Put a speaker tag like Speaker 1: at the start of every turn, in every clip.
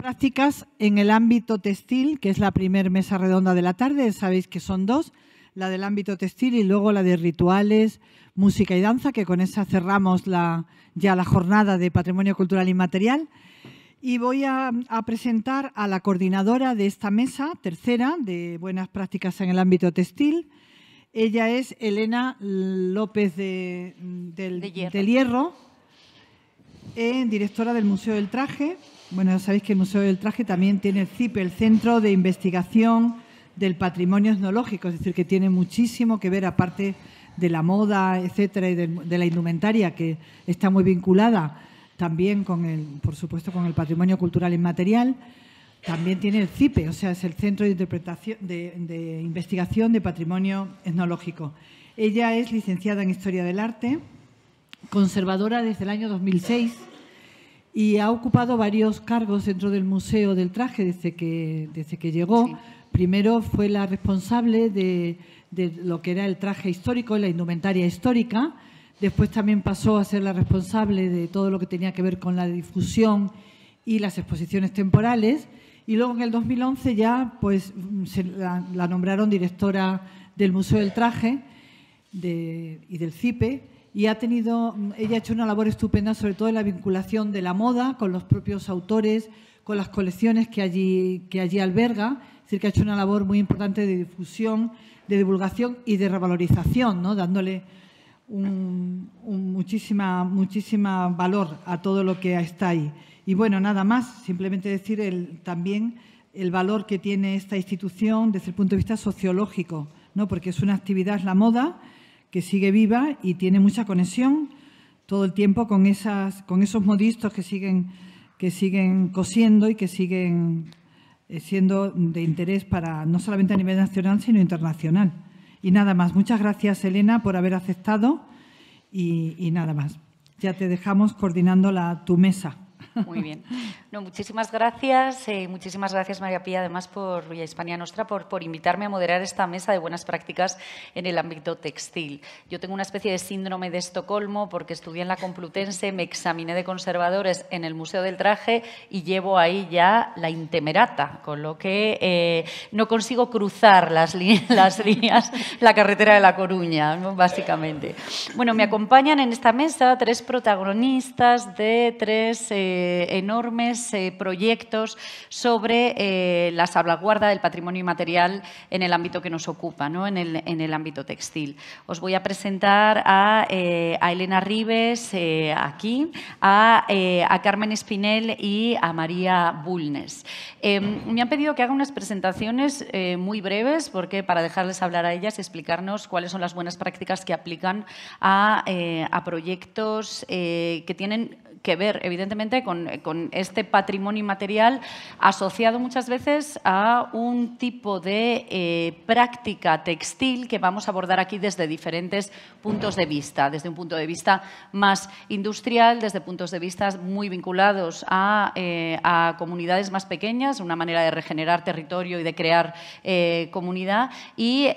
Speaker 1: prácticas en el ámbito textil, que es la primer mesa redonda de la tarde, sabéis que son dos, la del ámbito textil y luego la de rituales, música y danza, que con esa cerramos ya la jornada de patrimonio cultural inmaterial. Y voy a, presentar a la coordinadora de esta mesa, tercera, de buenas prácticas en el ámbito textil. Ella es Elena López del, Hierro, eh, directora del Museo del Traje bueno, sabéis que el Museo del Traje también tiene el Cipe, el Centro de Investigación del Patrimonio Etnológico, es decir, que tiene muchísimo que ver, aparte de la moda, etcétera, y de, la indumentaria, que está muy vinculada también con el, por supuesto, con el patrimonio cultural inmaterial. También tiene el CIPE, o sea, es el Centro de, Interpretación, de Investigación de Patrimonio Etnológico. Ella es licenciada en Historia del Arte, conservadora desde el año 2006 y ha ocupado varios cargos dentro del Museo del Traje desde que, desde que llegó. Primero fue la responsable de, lo que era el traje histórico, y la indumentaria histórica. Después también pasó a ser la responsable de todo lo que tenía que ver con la difusión y las exposiciones temporales. Y luego en el 2011 ya pues, la, nombraron directora del Museo del Traje y del CIPE y ha tenido, ella ha hecho una labor estupenda, sobre todo en la vinculación de la moda con los propios autores, con las colecciones que allí, que allí alberga, es decir, que ha hecho una labor muy importante de difusión, de divulgación y de revalorización, dándole un, muchísima, muchísima valor a todo lo que está ahí. Y bueno, nada más, simplemente decir también el valor que tiene esta institución desde el punto de vista sociológico, ¿no? porque es una actividad, la moda, que sigue viva y tiene mucha conexión todo el tiempo con, esas, con esos modistos que siguen, que siguen cosiendo y que siguen eh, siendo de interés para no solamente a nivel nacional, sino internacional. Y nada más. Muchas gracias, Elena, por haber aceptado y, y nada más. Ya te dejamos coordinando la, tu mesa.
Speaker 2: Muy bien. No, muchísimas gracias. Eh, muchísimas gracias, María Pía, además, por Villa Hispania Nostra, por, por invitarme a moderar esta mesa de buenas prácticas en el ámbito textil. Yo tengo una especie de síndrome de Estocolmo porque estudié en la Complutense, me examiné de conservadores en el Museo del Traje y llevo ahí ya la intemerata, con lo que eh, no consigo cruzar las, las líneas, la carretera de La Coruña, básicamente. Bueno, me acompañan en esta mesa tres protagonistas de tres... Eh, eh, enormes eh, proyectos sobre eh, la salvaguarda del patrimonio inmaterial en el ámbito que nos ocupa, ¿no? en, el, en, el, ámbito textil. Os voy a presentar a, Elena Rives aquí, a, Carmen Espinel y a María Bulnes. Em, me han pedido que haga unas presentaciones muy breves porque para dejarles hablar a ellas y explicarnos cuáles son las buenas prácticas que aplican a, a proyectos que tienen que ver, evidentemente, con, este patrimonio inmaterial asociado muchas veces a un tipo de eh, práctica textil que vamos a abordar aquí desde diferentes puntos de vista, desde un punto de vista más industrial, desde puntos de vista muy vinculados a, eh, comunidades más pequeñas, una manera de regenerar territorio y de crear eh, comunidad, y,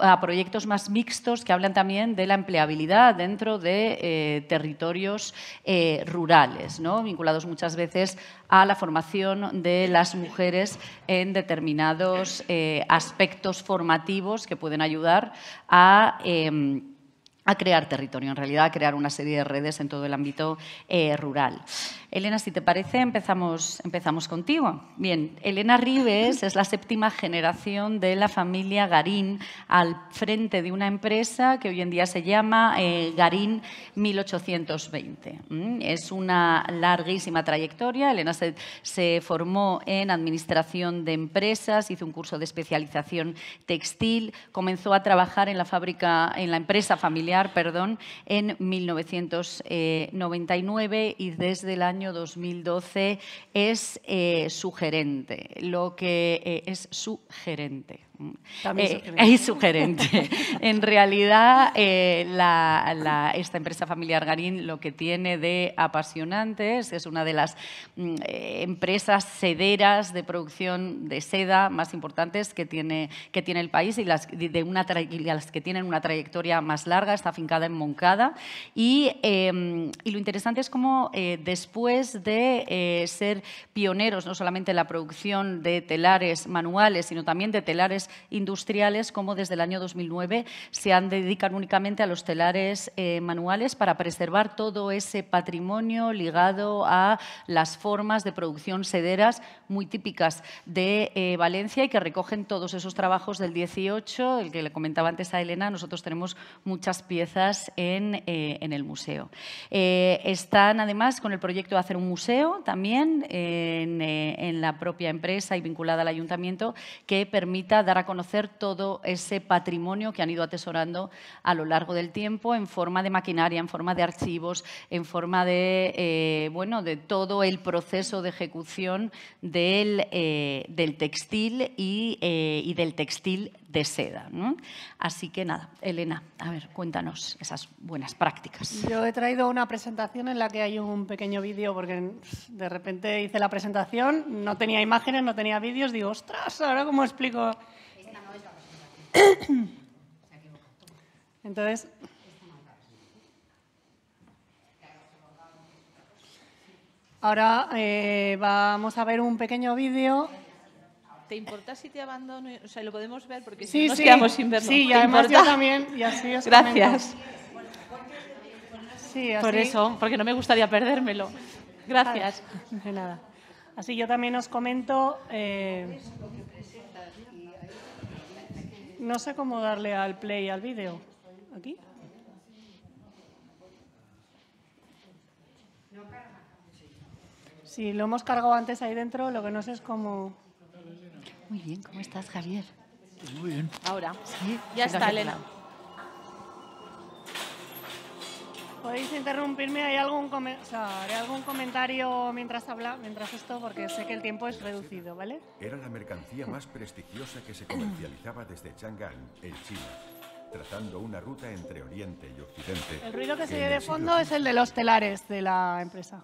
Speaker 2: a, proyectos más mixtos que hablan también de la empleabilidad dentro de territorios eh, rurales, ¿no? vinculados muchas veces a la formación de las mujeres en determinados eh, aspectos formativos que pueden ayudar em, a crear territorio, en realidad a crear una serie de redes en todo el ámbito eh, rural. Elena, si te parece, empezamos, empezamos contigo. Bien, Elena Rives es la séptima generación de la familia Garín al frente de una empresa que hoy en día se llama eh, Garín 1820. Mm, es una larguísima trayectoria. Elena se, se formó en administración de empresas, hizo un curso de especialización textil, comenzó a trabajar en la fábrica, en la empresa familiar, perdón, en 1999 eh, y desde el año 2012 es eh, sugerente, lo que eh, es sugerente. También eh, es sugerente. en realidad, eh, esta empresa familiar Garín lo que tiene de apasionante es una de las mm, eh, empresas sederas de producción de seda más importantes que tiene, que tiene el país y las, de una las que tienen una trayectoria más larga. Está afincada en Moncada. Y, em, y lo interesante es cómo después de ser pioneros no solamente en la producción de telares manuales, sino también de telares industriales, como desde el año 2009 se han dedicado únicamente a los telares eh, manuales para preservar todo ese patrimonio ligado a las formas de producción sederas muy típicas de eh, Valencia y que recogen todos esos trabajos del 18, el que le comentaba antes a Elena, nosotros tenemos muchas piezas en, eh, el museo. están además con el proyecto de hacer un museo también en, en la propia empresa y vinculada al ayuntamiento que permita dar conocer todo ese patrimonio que han ido atesorando a lo largo del tiempo en forma de maquinaria, en forma de archivos, en forma de, eh, bueno, de todo el proceso de ejecución del, eh, textil eh, y, del textil de seda. Así que nada, Elena, a ver, cuéntanos esas buenas prácticas.
Speaker 3: Yo he traído una presentación en la que hay un pequeño vídeo porque de repente hice la presentación, no tenía imágenes, no tenía vídeos, digo, ostras, ahora cómo explico entonces, ahora eh, vamos a ver un pequeño vídeo.
Speaker 4: ¿Te importa si te abandono? O sea, lo podemos ver porque sí, nos quedamos sin verlo. Sí, y además yo también. Y
Speaker 3: así Gracias. Sí, Por eso,
Speaker 4: porque no me gustaría perdérmelo.
Speaker 3: Gracias. nada. Así yo también os comento. Eh, no sé cómo darle al play al vídeo. ¿Aquí? Sí, lo hemos cargado antes ahí dentro, lo que no sé es cómo... Muy bien, ¿cómo estás, Javier? Muy bien. Ahora. Sí, ya está, Elena. podéis interrumpirme, hay algún, algún comentario mientras habla, mientras esto, porque sé que el tiempo es reducido, ¿vale?
Speaker 5: Era la mercancía más prestigiosa que se comercializaba desde Chang'an, en China, tratando una ruta entre Oriente y Occidente. El ruido que, se oye de fondo es el
Speaker 3: de los telares de la empresa.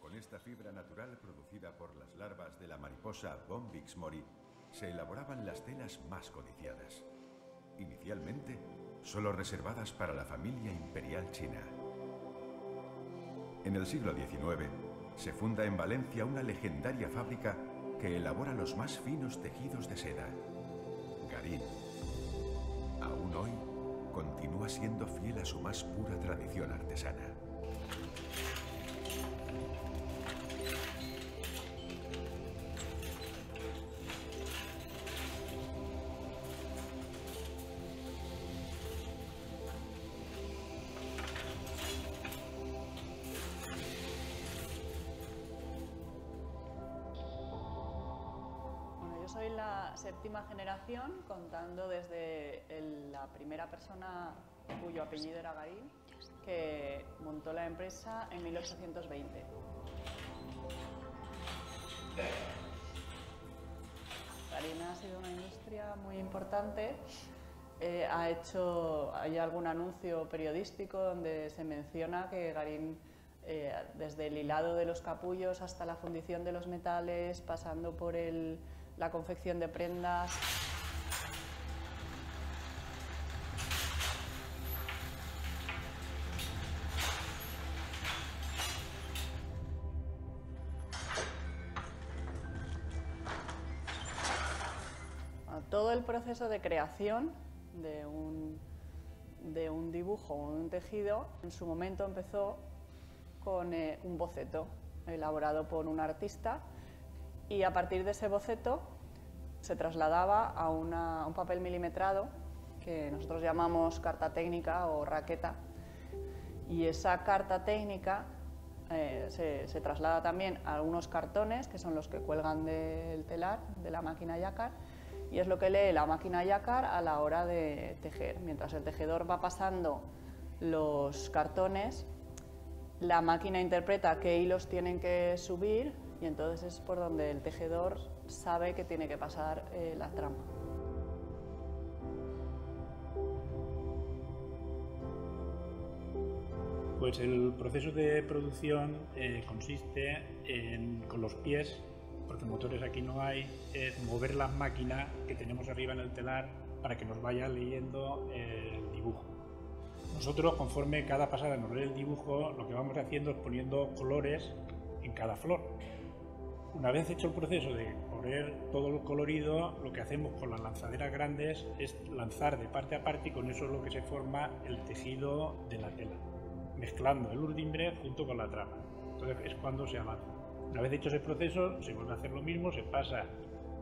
Speaker 5: Con esta fibra natural producida por las larvas
Speaker 6: de la mariposa Bombix mori, se elaboraban las telas más codiciadas. Inicialmente, solo reservadas para la familia imperial china. En el siglo XIX, se funda en Valencia una legendaria fábrica que elabora los más finos tejidos de seda, Garín. Aún hoy, continúa siendo fiel a su más pura tradición artesana.
Speaker 3: contando desde la primera persona cuyo apellido era Garín, que montó la empresa en 1820. Garín ha sido una industria muy importante. Eh, ha hecho, hay algún anuncio periodístico donde se menciona que Garín, eh, desde el hilado de los capullos hasta la fundición de los metales, pasando por la confección de prendas, proceso de creación de un, dibujo o un tejido, en su momento empezó con eh, un boceto elaborado por un artista y a partir de ese boceto se trasladaba a, un papel milimetrado que nosotros llamamos carta técnica o raqueta y esa carta técnica eh, se, se, traslada también a unos cartones que son los que cuelgan del telar de la máquina Yacar y es lo que lee la máquina Yakar a la hora de tejer. Mientras el tejedor va pasando los cartones, la máquina interpreta qué hilos tienen que subir y entonces es por donde el tejedor sabe que tiene que pasar eh, la trama.
Speaker 2: Pues el
Speaker 5: proceso de producción eh, consiste en, con los pies porque motores aquí no hay, es mover las máquinas que tenemos arriba en el telar para que nos vaya
Speaker 2: leyendo el dibujo. Nosotros, conforme cada pasada nos lee el dibujo, lo que vamos haciendo es poniendo colores en cada flor. Una vez hecho el proceso de poner todo el colorido, lo que hacemos con las lanzaderas grandes es lanzar de parte a parte y con eso es lo que se forma el tejido de la tela, mezclando el urdimbre junto con la trama. Entonces es cuando se avanza. Una vez hecho ese proceso, se vuelve a hacer lo mismo, se pasa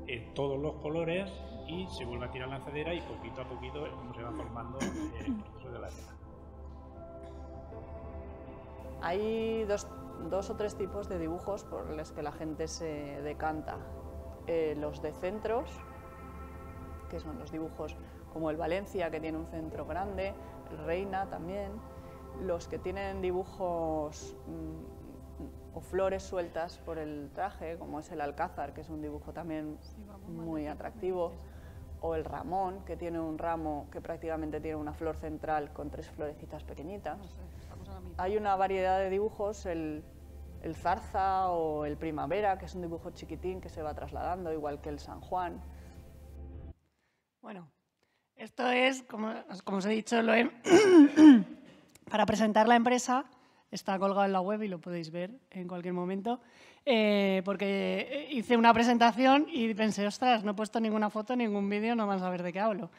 Speaker 2: en eh, todos los colores y se vuelve a tirar la lanzadera y poquito a
Speaker 1: poquito eh, se va formando eh, el proceso de la tela.
Speaker 3: Hay dos, o tres tipos de dibujos por los que la gente se decanta. los de centros, que son los dibujos como el Valencia, que tiene un centro grande, el Reina también, los que tienen dibujos mm, o flores sueltas por el traje, como es el alcázar, que es un dibujo también muy atractivo, o el ramón, que tiene un ramo que prácticamente tiene una flor central con tres florecitas pequeñitas. Hay una variedad de dibujos, el, zarza o el primavera, que es un dibujo chiquitín que se va trasladando, igual que el San Juan. Bueno, esto es, como, os he dicho, lo para presentar la empresa está colgado en la web y lo podéis ver en cualquier momento, eh, porque hice una presentación y pensé, ostras, no he puesto ninguna foto, ningún vídeo, no van a saber de qué hablo.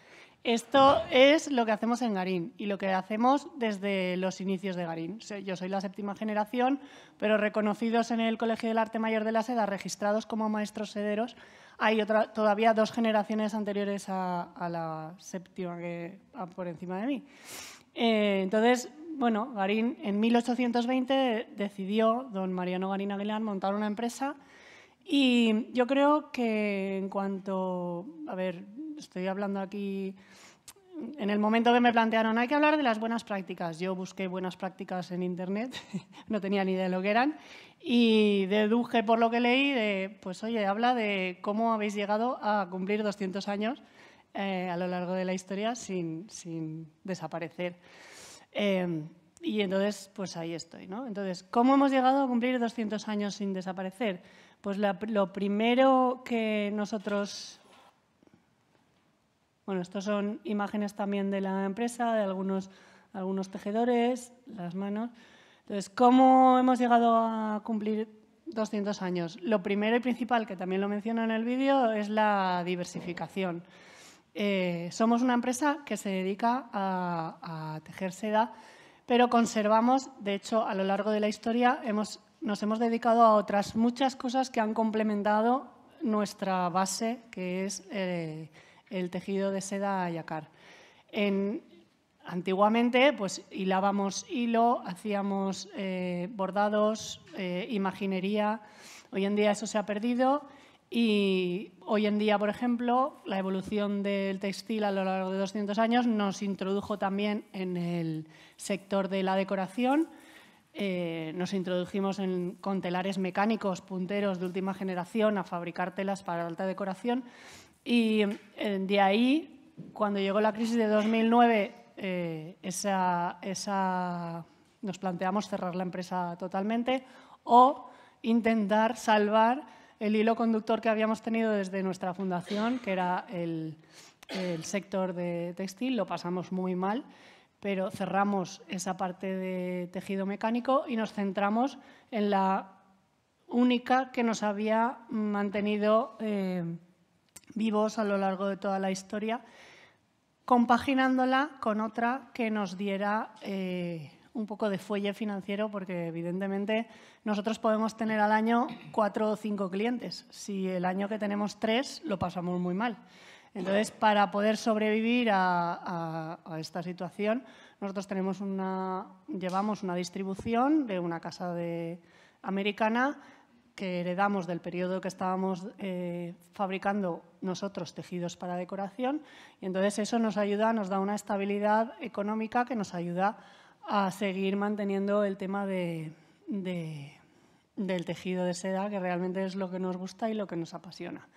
Speaker 3: Esto es lo que hacemos en Garín y lo que hacemos desde los inicios de Garín. Yo soy la séptima generación, pero reconocidos en el Colegio del Arte Mayor de la Seda, registrados como maestros sederos, hay otra, todavía dos generaciones anteriores a, la séptima que por encima de mí. Eh, entonces, bueno, Garín en 1820 decidió, don Mariano Garín Aguilar, montar una empresa y yo creo que en cuanto, a ver, estoy hablando aquí, en el momento que me plantearon hay que hablar de las buenas prácticas, yo busqué buenas prácticas en Internet, no tenía ni idea de lo que eran, y deduje por lo que leí, de, pues oye, habla de cómo habéis llegado a cumplir 200 años eh, a lo largo de la historia sin desaparecer. Em, y entonces, pues ahí estoy. ¿no? Entonces, ¿cómo hemos llegado a cumplir 200 años sin desaparecer? Pues lo primero que nosotros... Bueno, estas son imágenes también de la empresa, de algunos, algunos tejedores, las manos. Entonces, ¿cómo hemos llegado a cumplir 200 años? Lo primero y principal, que también lo menciono en el vídeo, es la diversificación. Eh, somos una empresa que se dedica a, tejer seda, pero conservamos, de hecho, a lo largo de la historia nos hemos dedicado a otras muchas cosas que han complementado nuestra base, que es eh, el tejido de seda yacar. antiguamente, pues hilábamos hilo, hacíamos eh, bordados, imaginería. Hoy en día eso se ha perdido y hoy en día, por ejemplo, la evolución del textil a lo largo de 200 años nos introdujo también en el sector de la decoración. Eh, nos introdujimos en, con telares mecánicos, punteros de última generación, a fabricar telas para alta decoración. Y eh, de ahí, cuando llegó la crisis de 2009, eh, nos planteamos cerrar la empresa totalmente o intentar salvar el hilo conductor que habíamos tenido desde nuestra fundación, que era el, sector de textil, lo pasamos muy mal, pero cerramos esa parte de tejido mecánico y nos centramos en la única que nos había mantenido eh, vivos a lo largo de toda la historia, compaginándola con otra que nos diera eh, un poco de fuelle financiero porque evidentemente nosotros podemos tener al año cuatro o cinco clientes. Si el año que tenemos tres, lo pasamos muy mal. Entonces, para poder sobrevivir a, esta situación, nosotros tenemos una, llevamos una distribución de una casa de, americana que heredamos del periodo que estábamos eh, fabricando nosotros tejidos para decoración. Y entonces eso nos ayuda, nos da una estabilidad económica que nos ayuda a seguir manteniendo el tema del tejido de seda, que realmente es lo que nos gusta y lo que nos apasiona.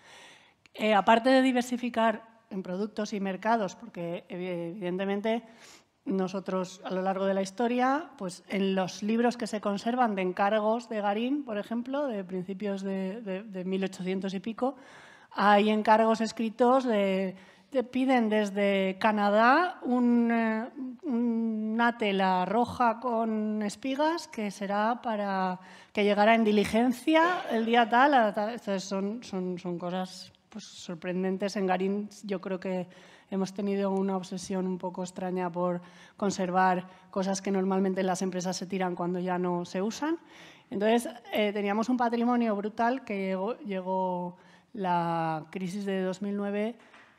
Speaker 3: Eh, aparte de diversificar en productos y mercados, porque eh, evidentemente nosotros a lo largo de la historia, pues en los libros que se conservan de encargos de Garín, por ejemplo, de principios de 1800 y pico, hay encargos escritos de te piden desde Canadá eh, una tela roja con espigas que será para que llegara en diligencia el día tal. son, son, son cosas pues, sorprendentes. En Garín yo creo que hemos tenido una obsesión un poco extraña por conservar cosas que normalmente las empresas se tiran cuando ya no se usan. Entonces eh, teníamos un patrimonio brutal que llegó, llegó la crisis de 2009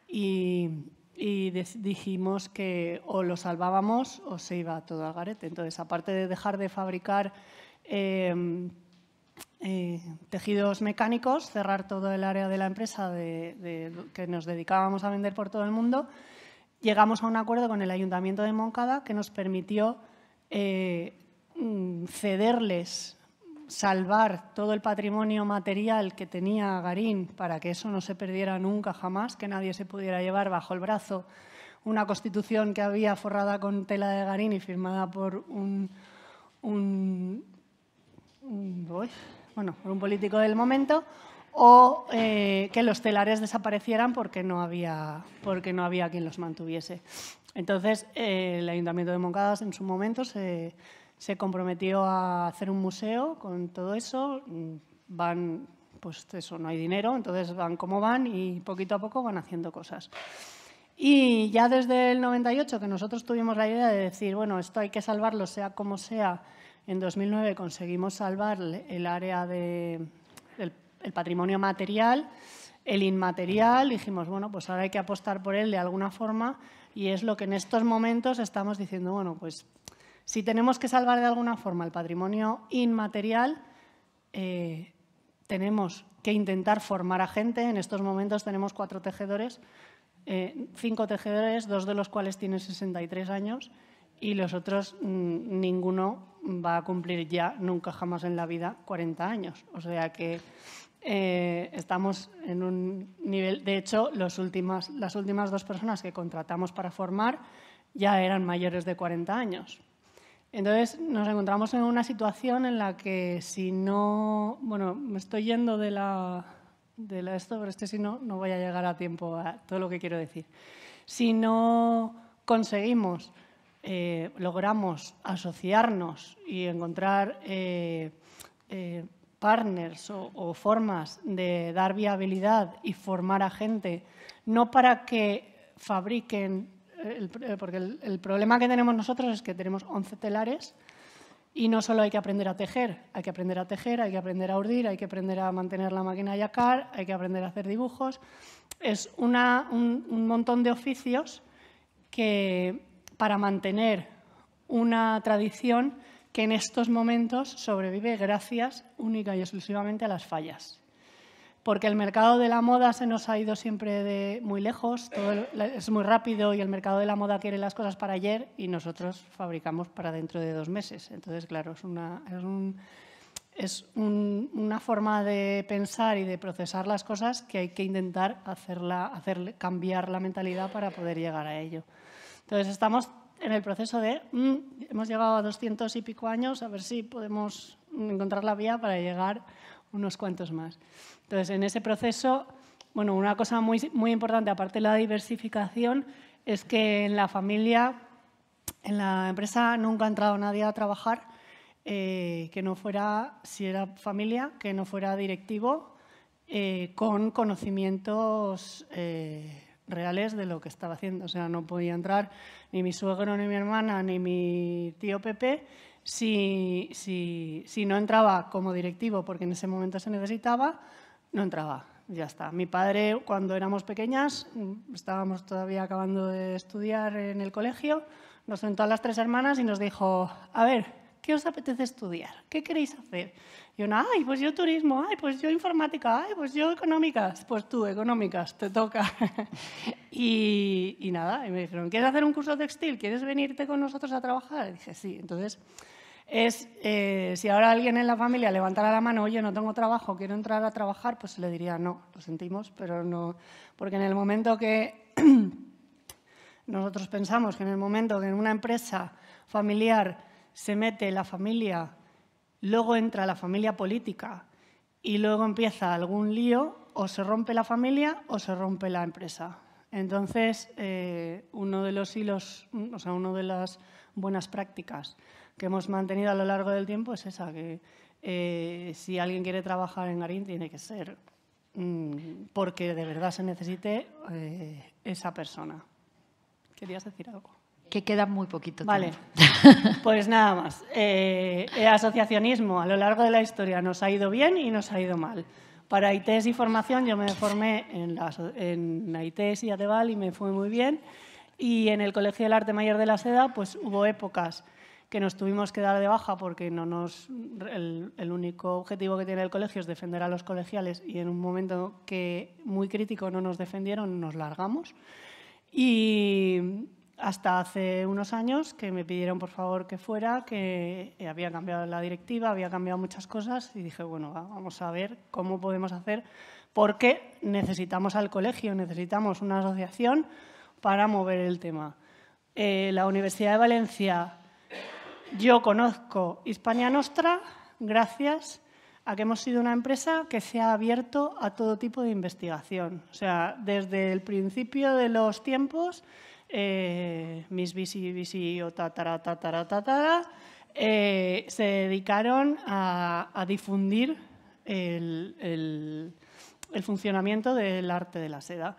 Speaker 3: y, dijimos que o lo salvábamos o se iba todo al garete. Entonces, aparte de dejar de fabricar em, eh, tejidos mecánicos, cerrar todo el área de la empresa que nos dedicábamos a vender por todo el mundo, llegamos a un acuerdo con el Ayuntamiento de Moncada que nos permitió eh, mm, cederles salvar todo el patrimonio material que tenía Garín para que eso no se perdiera nunca jamás, que nadie se pudiera llevar bajo el brazo una constitución que había forrada con tela de Garín y firmada por un, bueno, por un político del momento, o eh, que los telares desaparecieran porque no había, porque no había quien los mantuviese. Entonces, eh, el Ayuntamiento de Moncadas en su momento se se comprometió a hacer un museo con todo eso. Van, pues eso, no hay dinero, entonces van como van y poquito a poco van haciendo cosas. Y ya desde el 98 que nosotros tuvimos la idea de decir, bueno, esto hay que salvarlo sea como sea, en 2009 conseguimos salvar el área de, patrimonio material, el inmaterial, dijimos, bueno, pues ahora hay que apostar por él de alguna forma y es lo que en estos momentos estamos diciendo, bueno, pues si tenemos que salvar de alguna forma el patrimonio inmaterial, eh, tenemos que intentar formar a gente. En estos momentos tenemos cuatro tejedores, eh, cinco tejedores, dos de los cuales tienen 63 años y los otros mm, ninguno va a cumplir ya, nunca jamás en la vida, 40 años. O sea que eh, estamos en un nivel... De hecho, las últimas dos personas que contratamos para formar ya eran mayores de 40 años. Entonces nos encontramos en una situación en la que si no, bueno, me estoy yendo de la, de la esto, pero este si no, no voy a llegar a tiempo a todo lo que quiero decir. Si no conseguimos, eh, logramos asociarnos y encontrar eh, eh, partners o, o formas de dar viabilidad y formar a gente, no para que fabriquen eh, porque el, problema que tenemos nosotros es que tenemos 11 telares y no solo hay que aprender a tejer, hay que aprender a tejer, hay que aprender a urdir, hay que aprender a mantener la máquina de yacar, hay que aprender a hacer dibujos. Es un, un montón de oficios que para mantener una tradición que en estos momentos sobrevive gracias única y exclusivamente a las fallas porque el mercado de la moda se nos ha ido siempre de muy lejos, es muy rápido y el mercado de la moda quiere las cosas para ayer y nosotros fabricamos para dentro de dos meses. Entonces, claro, es una, es una forma de pensar y de procesar las cosas que hay que intentar hacerla, hacer, cambiar la mentalidad para poder llegar a ello. Entonces, estamos en el proceso de, mm, hemos llegado a 200 y pico años, a ver si podemos encontrar la vía para llegar unos cuantos más. Entonces, en ese proceso, bueno, una cosa muy, importante, aparte de la diversificación, es que en la familia, en la empresa, nunca ha entrado nadie a trabajar eh, que no fuera, si era familia, que no fuera directivo, eh, con conocimientos eh, reales de lo que estaba haciendo. O sea, no podía entrar ni mi suegro, ni mi hermana, ni mi tío Pepe, si, si, no entraba como directivo, porque en ese momento se necesitaba, no entraba. Ya está. Mi padre, cuando éramos pequeñas, mm, estábamos todavía acabando de estudiar en el colegio, nos sentó a las tres hermanas y nos dijo, a ver, ¿Qué os apetece estudiar? ¿Qué queréis hacer? Y una, ay, pues yo turismo, ay, pues yo informática, ay, pues yo económicas. Pues tú, económicas, te toca. y, nada, y me dijeron, ¿quieres hacer un curso textil? ¿Quieres venirte con nosotros a trabajar? Y dije, sí. Entonces, es, eh, si ahora alguien en la familia levantara la mano, oye, no tengo trabajo, quiero entrar a trabajar, pues le diría, no, lo sentimos, pero no. Porque en el momento que nosotros pensamos que en el momento que en una empresa familiar se mete la familia, luego entra la familia política y luego empieza algún lío, o se rompe la familia o se rompe la empresa. Entonces, eh, uno de los hilos, o sea, una de las buenas prácticas que hemos mantenido a lo largo del tiempo es esa, que eh, si alguien quiere trabajar en Garín tiene que ser mm, porque de verdad se necesite eh, esa persona. ¿Querías
Speaker 2: decir algo? Que queda muy poquito tiempo. Vale,
Speaker 3: pues nada más. Eh, el asociacionismo a lo largo de la historia nos ha ido bien y nos ha ido mal. Para ITES y formación yo me formé en ITES y Ateval y me fue muy bien. Y en el Colegio del Arte Mayor de la Seda pues hubo épocas que nos tuvimos que dar de baja porque no nos, el, el, único objetivo que tiene el colegio es defender a los colegiales y en un momento que muy crítico no nos defendieron, nos largamos. Y hasta hace unos años que me pidieron por favor que fuera, que eh, había cambiado la directiva, había cambiado muchas cosas y dije, bueno, vamos a ver cómo podemos hacer, porque necesitamos al colegio, necesitamos una asociación para mover el tema. Eh, la Universidad de Valencia, yo conozco Hispania Nostra gracias a que hemos sido una empresa que se ha abierto a todo tipo de investigación. O sea, desde el principio de los tiempos o se dedicaron a, difundir el, funcionamiento del arte de la seda.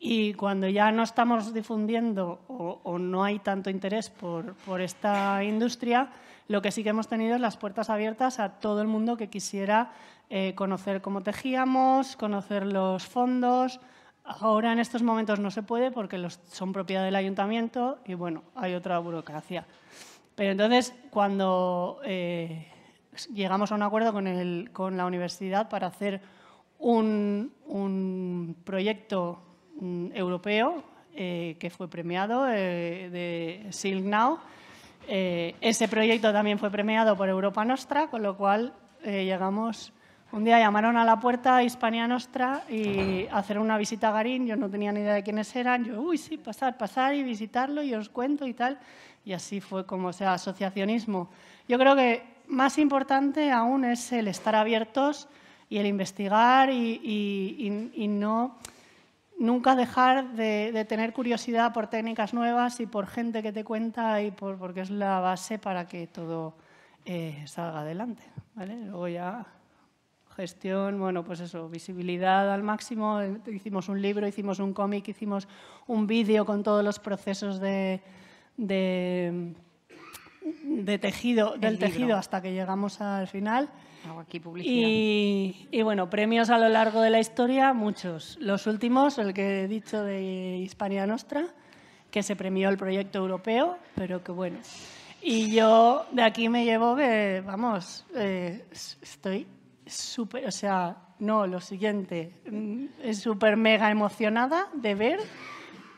Speaker 3: Y cuando ya no estamos difundiendo o, no hay tanto interés por, esta industria, lo que sí que hemos tenido es las puertas abiertas a todo el mundo que quisiera eh, conocer cómo tejíamos, conocer los fondos, Ahora en estos momentos no se puede porque los, son propiedad del ayuntamiento y bueno, hay otra burocracia. Pero entonces, cuando eh, llegamos a un acuerdo con, la universidad para hacer un, proyecto mm, europeo eh, que fue premiado eh, de de Now, ese proyecto también fue premiado por Europa Nostra, con lo cual llegamos un día llamaron a la puerta a Hispania Nostra y hacer una visita a Garín. Yo no tenía ni idea de quiénes eran. Yo, uy, sí, pasar, pasar y visitarlo y os cuento y tal. Y así fue como, o sea, asociacionismo. Yo creo que más importante aún es el estar abiertos y el investigar y, no nunca dejar de, tener curiosidad por técnicas nuevas y por gente que te cuenta y por, porque es la base para que todo eh, salga adelante. ¿vale? Luego ya gestión, bueno, pues eso, visibilidad al máximo. Hicimos un libro, hicimos un cómic, hicimos un vídeo con todos los procesos de, tejido, del tejido hasta que llegamos al final. y, bueno, premios a lo largo de la historia, muchos. Los últimos, el que he dicho de Hispania Nostra, que se premió el proyecto europeo, pero que bueno. Y yo de aquí me llevo que, vamos, eh, estoy súper, o sea, no, lo siguiente, mm, es súper mega emocionada de ver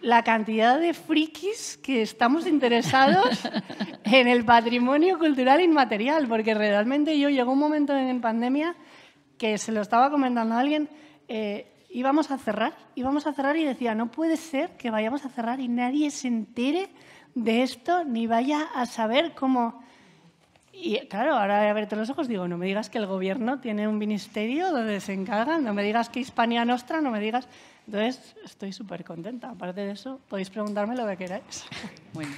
Speaker 3: la cantidad de frikis que estamos interesados en el patrimonio cultural inmaterial, porque realmente yo llegó un momento en pandemia que se lo estaba comentando a alguien, eh, íbamos a cerrar, íbamos a cerrar y decía, no puede ser que vayamos a cerrar y nadie se entere de esto ni vaya a saber cómo... Y claro, ahora de verte los ojos digo, no me digas que el gobierno tiene un ministerio donde se encargan, no me digas que Hispania Nostra, no me digas... Entonces, estoy súper contenta. Aparte de eso, podéis preguntarme lo que queráis.
Speaker 2: Bueno.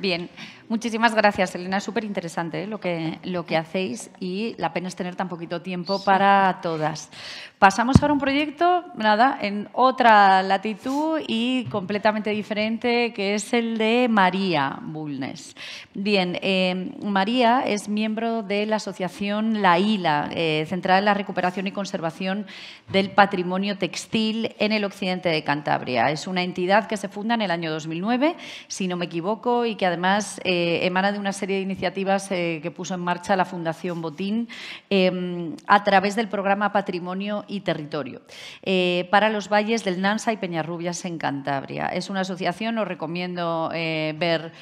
Speaker 2: Bien. Muchísimas gracias, Elena. Es súper interesante ¿eh? lo, que, lo que hacéis y la pena es tener tan poquito tiempo para todas. Pasamos ahora a un proyecto, nada, en otra latitud y completamente diferente, que es el de María Bulnes. Bien, eh, María es miembro de la asociación La ILA, eh, centrada en la recuperación y conservación del patrimonio textil en el occidente de Cantabria. Es una entidad que se funda en el año 2009, si no me equivoco, y que además... Eh, eh, emana de una serie de iniciativas eh, que puso en marcha la Fundación Botín em, a través del programa Patrimonio y Territorio eh, para los valles del Nansa y Peñarrubias en Cantabria. Es una asociación, os recomiendo ver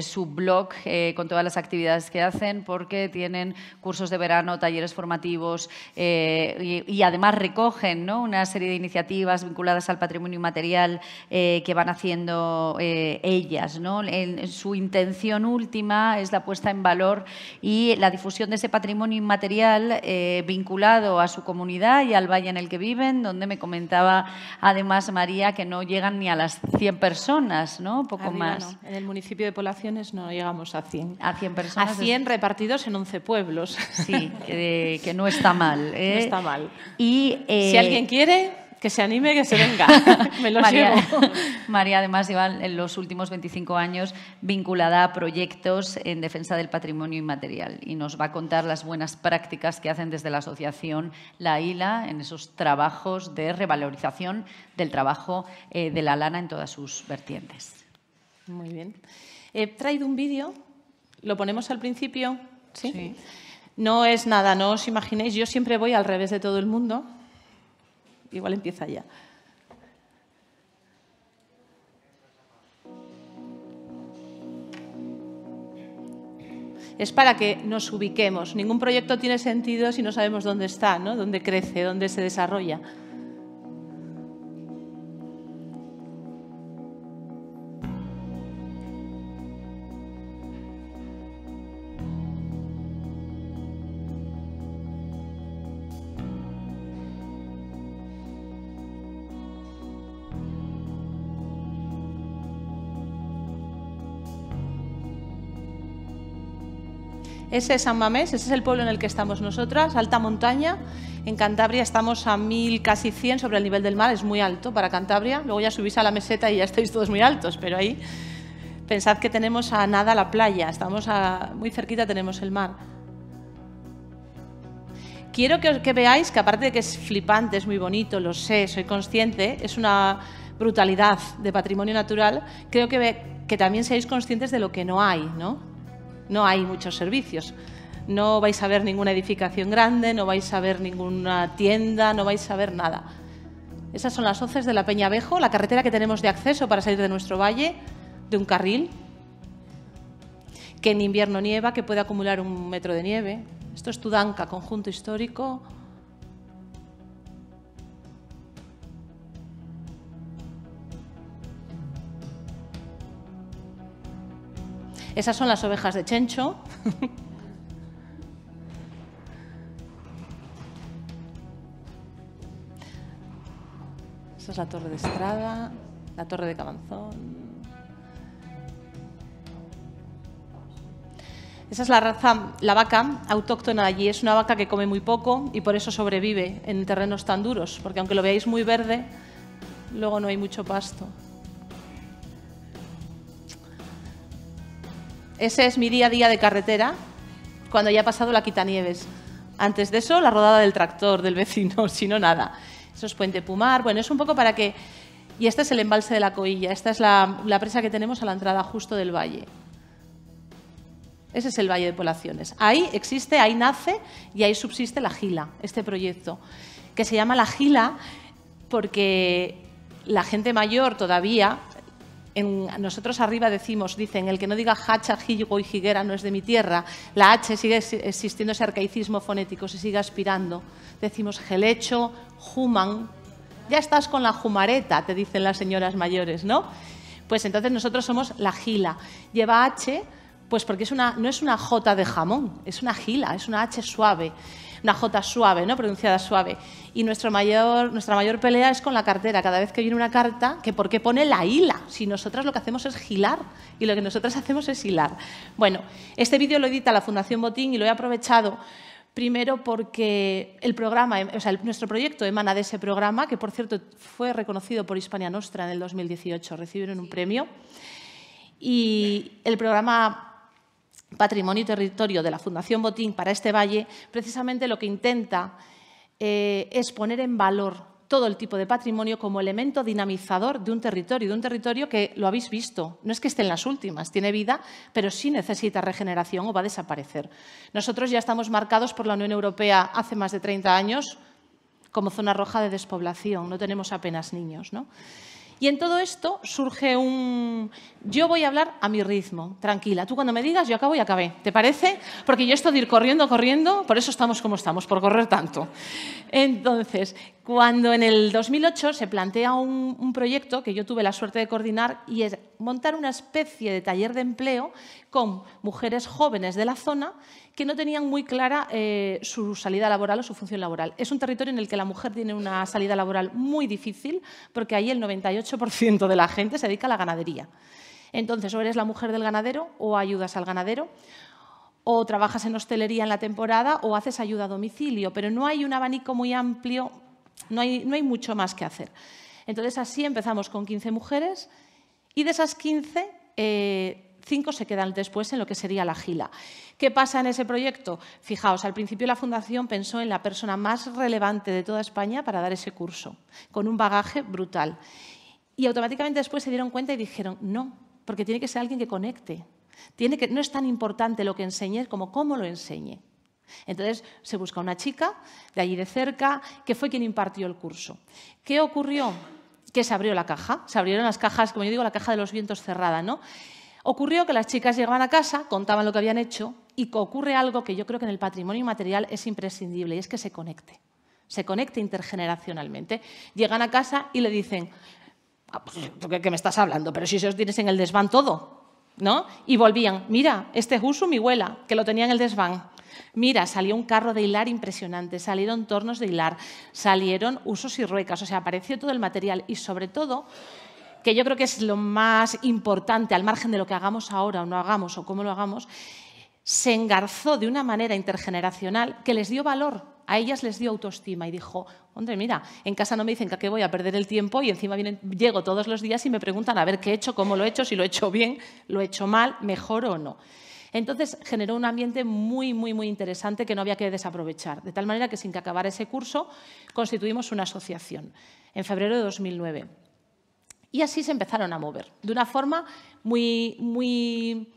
Speaker 2: su blog con todas las actividades que hacen porque tienen cursos de verano, talleres formativos y, además recogen una serie de iniciativas vinculadas al patrimonio inmaterial que van haciendo ellas. ¿no? en su intención última es la puesta en valor y la difusión de ese patrimonio inmaterial eh, vinculado a su comunidad y al valle en el que viven, donde me comentaba además María que no llegan ni a las 100 personas,
Speaker 4: ¿no? Poco más. En el municipio de Poblaciones no llegamos a 100. A 100 personas. A 100 repartidos en 11 pueblos. Sí, eh, que no está mal. No ¿eh? está mal. Y, si alguien quiere que se anime, que se venga. Me María, llevo. María,
Speaker 2: además, lleva en los últimos 25 años vinculada a proyectos en defensa del patrimonio inmaterial y nos va a contar las buenas prácticas que hacen desde la asociación La ILA en esos trabajos de revalorización del trabajo eh, de la lana en todas sus
Speaker 4: vertientes. Muy bien. He traído un vídeo, lo ponemos al principio. sí. No es nada, no os imaginéis, yo siempre voy al revés de todo el mundo, Igual empieza ya. es para que nos ubiquemos. Ningún proyecto tiene sentido si no sabemos dónde está, ¿no? dónde crece, dónde se desarrolla. Ese es San Mamés, ese es el pueblo en el que estamos nosotras, alta montaña. En Cantabria estamos a mil, casi 100 sobre el nivel del mar, es muy alto para Cantabria. Luego ya subís a la meseta y ya estáis todos muy altos, pero ahí pensad que tenemos a nada la playa, estamos muy cerquita, tenemos el mar. Quiero que, veáis que aparte de que es flipante, es muy bonito, lo sé, soy consciente, es una brutalidad de patrimonio natural, creo que, que también seáis conscientes de lo que no hay, ¿no? no hay muchos servicios. No vais a ver ninguna edificación grande, no vais a ver ninguna tienda, no vais a ver nada. Esas son las hoces de la Peña Bejo, la carretera que tenemos de acceso para salir de nuestro valle, de un carril, que en invierno nieva, que puede acumular un metro de nieve. Esto es Tudanca, conjunto histórico Esas son las ovejas de Chencho. Esa es la torre de Estrada, la torre de Cabanzón. Esa es la raza, la vaca autóctona allí. Es una vaca que come muy poco y por eso sobrevive en terrenos tan duros, porque aunque lo veáis muy verde, luego no hay mucho pasto. Ese es mi día a día de carretera cuando ya ha pasado la quitanieves. Antes de eso, la rodada del tractor del vecino, si no nada. Eso es Puente Pumar. Bueno, es un poco para que... Y este es el embalse de la Coilla. Esta es la, la presa que tenemos a la entrada justo del valle. Ese es el Valle de Poblaciones. Ahí existe, ahí nace y ahí subsiste la Gila, este proyecto, que se llama la Gila porque la gente mayor todavía nosotros arriba decimos, dicen, el que no diga hacha, higo y jiguera no es de mi tierra, la H sigue existiendo ese arcaicismo fonético, se sigue aspirando. Decimos gelecho, juman, ya estás con la jumareta, te dicen las señoras mayores, ¿no? Pues entonces nosotros somos la gila. Lleva H, pues porque es una, no es una J de jamón, es una gila, es una H suave una J suave, ¿no? pronunciada suave. Y mayor, nuestra mayor pelea es con la cartera. Cada vez que viene una carta, que ¿por qué pone la hila? Si nosotras lo que hacemos es hilar. y lo que nosotras hacemos es hilar. Bueno, este vídeo lo edita la Fundación Botín y lo he aprovechado Primero porque el programa, o sea, nuestro proyecto emana de ese programa, que por cierto fue reconocido por Hispania Nostra en el 2018, recibieron un premio. Y el programa Patrimonio y Territorio de la Fundación Botín para este valle, precisamente lo que intenta eh, es poner en valor todo el tipo de patrimonio como elemento dinamizador de un territorio, de un territorio que lo habéis visto, no es que esté en las últimas, tiene vida, pero sí necesita regeneración o va a desaparecer. Nosotros ya estamos marcados por la Unión Europea hace más de 30 años como zona roja de despoblación, no tenemos apenas niños. ¿no? Y en todo esto surge un... Yo voy a hablar a mi ritmo, tranquila. Tú cuando me digas, yo acabo y acabé. ¿Te parece? Porque yo estoy ir corriendo, corriendo, por eso estamos como estamos, por correr tanto. Entonces, cuando en el 2008 se plantea un, proyecto que yo tuve la suerte de coordinar y es montar una especie de taller de empleo con mujeres jóvenes de la zona que no tenían muy clara eh, su salida laboral o su función laboral. Es un territorio en el que la mujer tiene una salida laboral muy difícil porque ahí el 98% de la gente se dedica a la ganadería. Entonces, o eres la mujer del ganadero o ayudas al ganadero o trabajas en hostelería en la temporada o haces ayuda a domicilio, pero no hay un abanico muy amplio no hay, mucho más que hacer. Entonces así empezamos con 15 mujeres y de esas 15, eh, cinco se quedan después en lo que sería la gila. ¿Qué pasa en ese proyecto? Fijaos, al principio la Fundación pensó en la persona más relevante de toda España para dar ese curso, con un bagaje brutal. Y automáticamente después se dieron cuenta y dijeron, no, porque tiene que ser alguien que conecte. no es tan importante lo que enseñe como cómo lo enseñe. Entonces se busca una chica de allí de cerca que fue quien impartió el curso. ¿Qué ocurrió? Que se abrió la caja, se abrieron las cajas, como yo digo, la caja de los vientos cerrada, ¿no? Ocurrió que las chicas llegaban a casa, contaban lo que habían hecho y que ocurre algo que yo creo que en el patrimonio inmaterial es imprescindible y es que se conecte, se conecte intergeneracionalmente. Llegan a casa y le dicen, ah, pues, qué, me estás hablando? Pero si eso tienes en el desván todo, ¿no? Y volvían, mira, este es Usu, mi abuela, que lo tenía en el desván. Mira, salió un carro de hilar impresionante, salieron tornos de hilar, salieron usos y ruecas, o sea, apareció todo el material y sobre todo, que yo creo que es lo más importante al margen de lo que hagamos ahora o no hagamos o cómo lo hagamos, se engarzó de una manera intergeneracional que les dio valor, a ellas les dio autoestima y dijo, hombre, mira, en casa no me dicen que qué voy a perder el tiempo y encima vienen, llego todos los días y me preguntan a ver qué he hecho, cómo lo he hecho, si lo he hecho bien, lo he hecho mal, mejor o no. Entonces generó un ambiente muy, muy, muy interesante que no había que desaprovechar. De tal manera que sin que acabara ese curso constituimos una asociación en febrero de 2009. Y así se empezaron a mover, de una forma muy, muy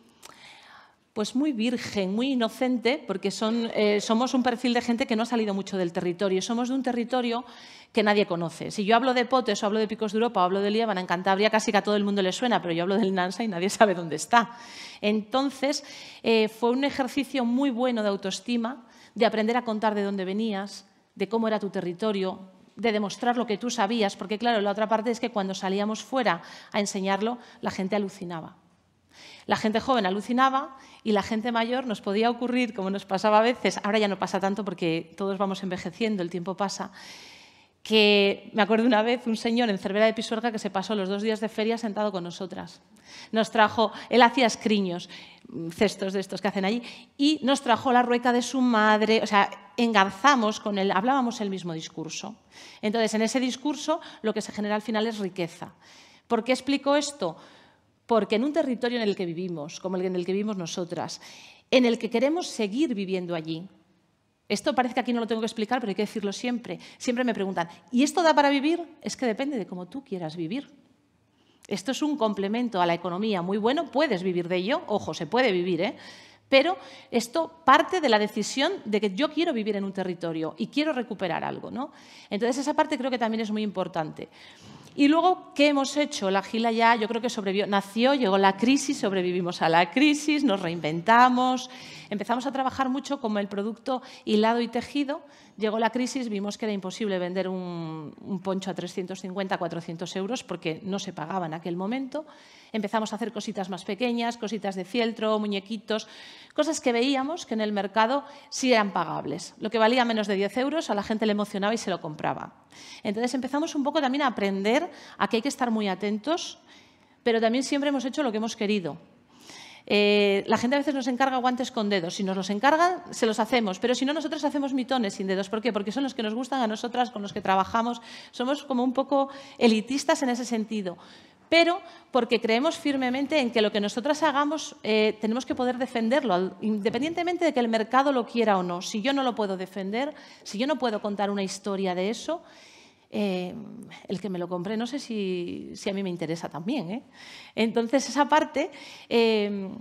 Speaker 4: pues muy virgen, muy inocente, porque eh, somos un perfil de gente que no ha salido mucho del territorio, somos de un territorio que nadie conoce. Si yo hablo de Potes o hablo de Picos de Europa o hablo de Líbana, en Cantabria casi que a todo el mundo le suena, pero yo hablo del Nansa y nadie sabe dónde está. Entonces, eh, fue un ejercicio muy bueno de autoestima, de aprender a contar de dónde venías, de cómo era tu territorio, de demostrar lo que tú sabías, porque claro, la otra parte es que cuando salíamos fuera a enseñarlo, la gente alucinaba. La gente joven alucinaba y la gente mayor nos podía ocurrir, como nos pasaba a veces, ahora ya no pasa tanto porque todos vamos envejeciendo, el tiempo pasa, que me acuerdo una vez un señor en Cervera de Pisuerga que se pasó los dos días de feria sentado con nosotras. Nos trajo, él hacía escriños, mm, cestos de estos que hacen allí, y nos trajo la rueca de su madre, o sea, engarzamos con él, hablábamos el mismo discurso. Entonces, en ese discurso lo que se genera al final es riqueza. ¿Por qué explico esto? Porque en un territorio en el que vivimos, como el en el que vivimos nosotras, en el que queremos seguir viviendo allí, esto parece que aquí no lo tengo que explicar, pero hay que decirlo siempre. Siempre me preguntan, ¿y esto da para vivir? Es que depende de cómo tú quieras vivir. Esto es un complemento a la economía muy bueno, puedes vivir de ello, ojo, se puede vivir, ¿eh? Pero esto parte de la decisión de que yo quiero vivir en un territorio y quiero recuperar algo. ¿no? Entonces, esa parte creo que también es muy importante. Y luego, ¿qué hemos hecho? La Gila ya, yo creo que sobrevivió, nació, llegó la crisis, sobrevivimos a la crisis, nos reinventamos, Empezamos a trabajar mucho como el producto hilado y tejido. Llegó la crisis, vimos que era imposible vender un, un poncho a 350, 400 euros porque no se pagaba en aquel momento. Empezamos a hacer cositas más pequeñas, cositas de fieltro, muñequitos, cosas que veíamos que en el mercado sí eran pagables. Lo que valía menos de 10 euros a la gente le emocionaba y se lo compraba. Entonces empezamos un poco también a aprender a que hay que estar muy atentos, pero también siempre hemos hecho lo que hemos querido. Eh, la gente a veces nos encarga guantes con dedos. Si nos los encargan, se los hacemos. Pero si no, nosotros hacemos mitones sin dedos. ¿Por qué? Porque son los que nos gustan a nosotras, con los que trabajamos. Somos como un poco elitistas en ese sentido pero porque creemos firmemente en que lo que nosotras hagamos eh, tenemos que poder defenderlo, independientemente de que el mercado lo quiera o no. Si yo no lo puedo defender, si yo no puedo contar una historia de eso, eh, el que me lo compré no sé si, a mí me interesa también. ¿eh? Entonces, esa parte em,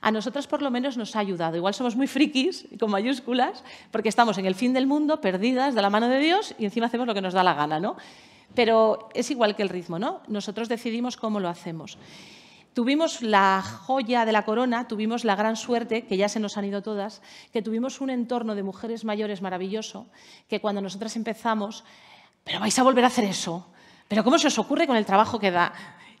Speaker 4: a nosotros por lo menos nos ha ayudado. Igual somos muy frikis, con mayúsculas, porque estamos en el fin del mundo, perdidas de la mano de Dios y encima hacemos lo que nos da la gana, ¿no? Pero es igual que el ritmo, ¿no? Nosotros decidimos cómo lo hacemos. Tuvimos la joya de la corona, tuvimos la gran suerte, que ya se nos han ido todas, que tuvimos un entorno de mujeres mayores maravilloso, que cuando nosotras empezamos ¿Pero vais a volver a hacer eso? ¿Pero cómo se os ocurre con el trabajo que da?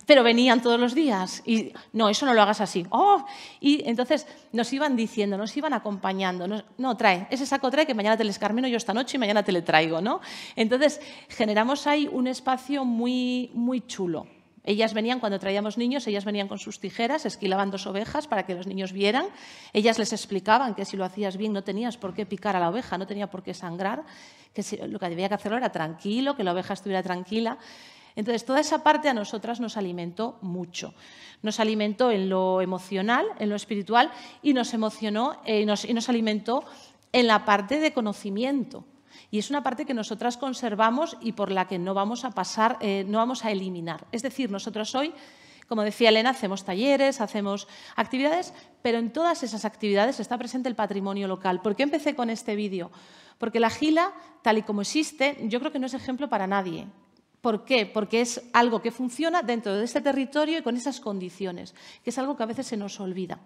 Speaker 4: Pero venían todos los días y no, eso no lo hagas así. Oh, y entonces nos iban diciendo, nos iban acompañando. no, trae, ese saco trae que mañana te les escarmino yo esta noche y mañana te le traigo, ¿no? Entonces generamos ahí un espacio muy, muy chulo. Ellas venían cuando traíamos niños, ellas venían con sus tijeras, esquilaban dos ovejas para que los niños vieran. Ellas les explicaban que si lo hacías bien no tenías por qué picar a la oveja, no tenía por qué sangrar que lo que había que hacerlo era tranquilo, que la oveja estuviera tranquila. Entonces, toda esa parte a nosotras nos alimentó mucho. Nos alimentó en lo emocional, en lo espiritual, y nos emocionó eh, y, nos, alimentó en la parte de conocimiento. Y es una parte que nosotras conservamos y por la que no vamos a pasar, eh, no vamos a eliminar. Es decir, nosotros hoy, como decía Elena, hacemos talleres, hacemos actividades, pero en todas esas actividades está presente el patrimonio local. ¿Por qué empecé con este vídeo? Porque la gila, tal y como existe, yo creo que no es ejemplo para nadie. ¿Por qué? Porque es algo que funciona dentro de este territorio y con esas condiciones, que es algo que a veces se nos olvida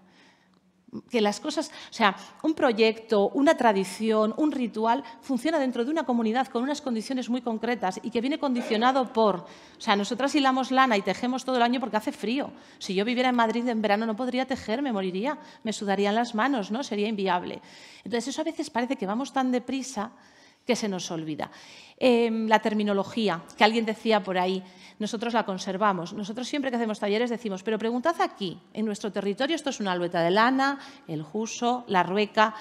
Speaker 4: que las cosas, o sea, un proyecto, una tradición, un ritual, funciona dentro de una comunidad con unas condiciones muy concretas y que viene condicionado por, o sea, nosotras hilamos lana y tejemos todo el año porque hace frío. Si yo viviera en Madrid en verano no podría tejer, me moriría, me sudarían las manos, ¿no? Sería inviable. Entonces, eso a veces parece que vamos tan deprisa que se nos olvida. Em, la terminología, que alguien decía por ahí, nosotros la conservamos. Nosotros siempre que hacemos talleres decimos, pero preguntad aquí, en nuestro territorio, esto es una alueta de lana, el juso, la rueca.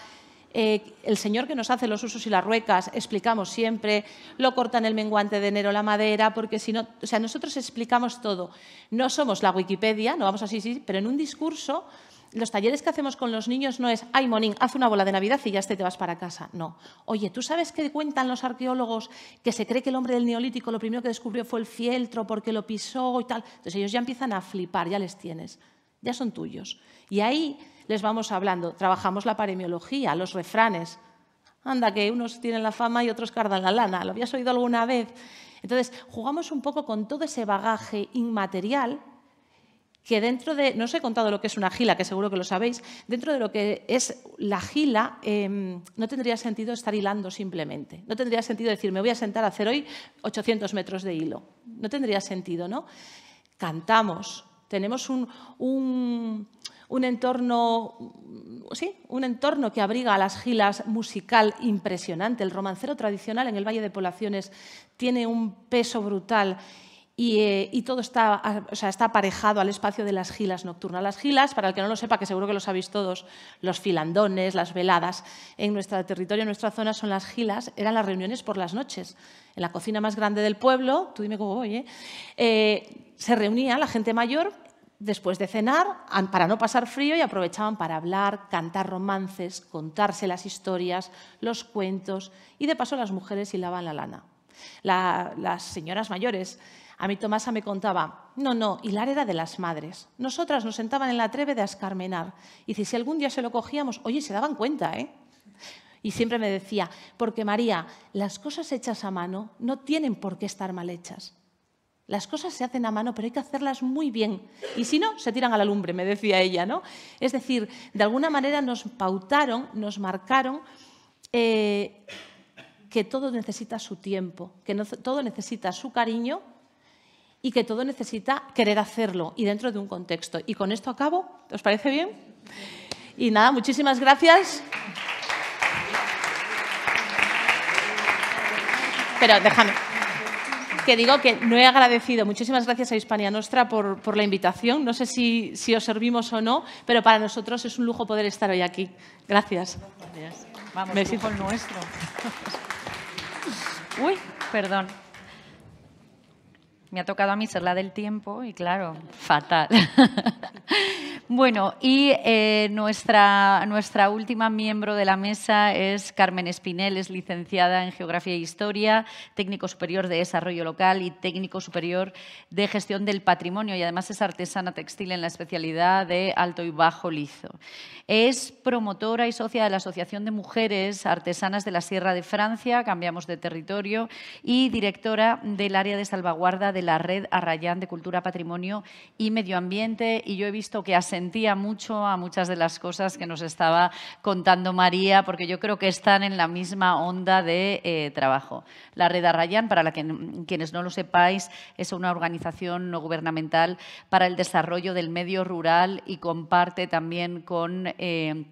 Speaker 4: Eh, el señor que nos hace los usos y las ruecas, explicamos siempre, lo cortan el menguante de enero la madera, porque si no, o sea, nosotros explicamos todo. No somos la Wikipedia, no vamos así, sí, pero en un discurso los talleres que hacemos con los niños no es, ay, Monín, haz una bola de Navidad y ya este te vas para casa. No. Oye, ¿tú sabes qué cuentan los arqueólogos que se cree que el hombre del Neolítico lo primero que descubrió fue el fieltro porque lo pisó y tal? Entonces ellos ya empiezan a flipar, ya les tienes, ya son tuyos. Y ahí les vamos hablando, trabajamos la paremiología, los refranes. Anda, que unos tienen la fama y otros cardan la lana, ¿lo habías oído alguna vez? Entonces, jugamos un poco con todo ese bagaje inmaterial que dentro de, no os he contado lo que es una gila, que seguro que lo sabéis, dentro de lo que es la gila em, no tendría sentido estar hilando simplemente, no tendría sentido decir me voy a sentar a hacer hoy 800 metros de hilo, no tendría sentido, ¿no? Cantamos, tenemos un, un, un entorno, sí, un entorno que abriga a las gilas musical impresionante, el romancero tradicional en el Valle de Poblaciones tiene un peso brutal eh, y, todo está, o sea, está aparejado al espacio de las gilas nocturnas. Las gilas, para el que no lo sepa, que seguro que lo sabéis todos, los filandones, las veladas, en nuestro territorio, en nuestra zona, son las gilas, eran las reuniones por las noches. En la cocina más grande del pueblo, tú dime cómo voy, ¿eh? eh se reunía la gente mayor después de cenar para no pasar frío y aprovechaban para hablar, cantar romances, contarse las historias, los cuentos y de paso las mujeres hilaban la lana. las señoras mayores a mi Tomasa me contaba, no, no, Hilar era de las madres. Nosotras nos sentaban en la treve de escarmenar. Y si algún día se lo cogíamos, oye, se daban cuenta, ¿eh? Y siempre me decía, porque María, las cosas hechas a mano no tienen por qué estar mal hechas. Las cosas se hacen a mano, pero hay que hacerlas muy bien. Y si no, se tiran a la lumbre, me decía ella, ¿no? Es decir, de alguna manera nos pautaron, nos marcaron eh, que todo necesita su tiempo, que todo necesita su cariño y que todo necesita querer hacerlo y dentro de un contexto. Y con esto acabo. ¿Os parece bien? Y nada, muchísimas gracias. Pero déjame. Que digo que no he agradecido. Muchísimas gracias a Hispania Nostra por, la invitación. No sé si, os servimos o no, pero para nosotros es un lujo poder estar hoy aquí. Gracias. gracias. Vamos, el nuestro.
Speaker 2: Uy, perdón. Me ha tocado a mí ser la del tiempo y claro, fatal. bueno, y eh, nuestra, nuestra última miembro de la mesa es Carmen Espinel, es licenciada en Geografía e Historia, técnico superior de Desarrollo Local y técnico superior de Gestión del Patrimonio y además es artesana textil en la especialidad de alto y bajo lizo. Es promotora y socia de la Asociación de Mujeres Artesanas de la Sierra de Francia, cambiamos de territorio, y directora del área de salvaguarda de la red Arrayán de Cultura, Patrimonio y Medio Ambiente y yo he visto que asentía mucho a muchas de las cosas que nos estaba contando María, porque yo creo que están en la misma onda de eh, trabajo. La red Arrayán, para quienes no lo sepáis, es una organización no gubernamental para el desarrollo del medio rural y comparte también con... Eh,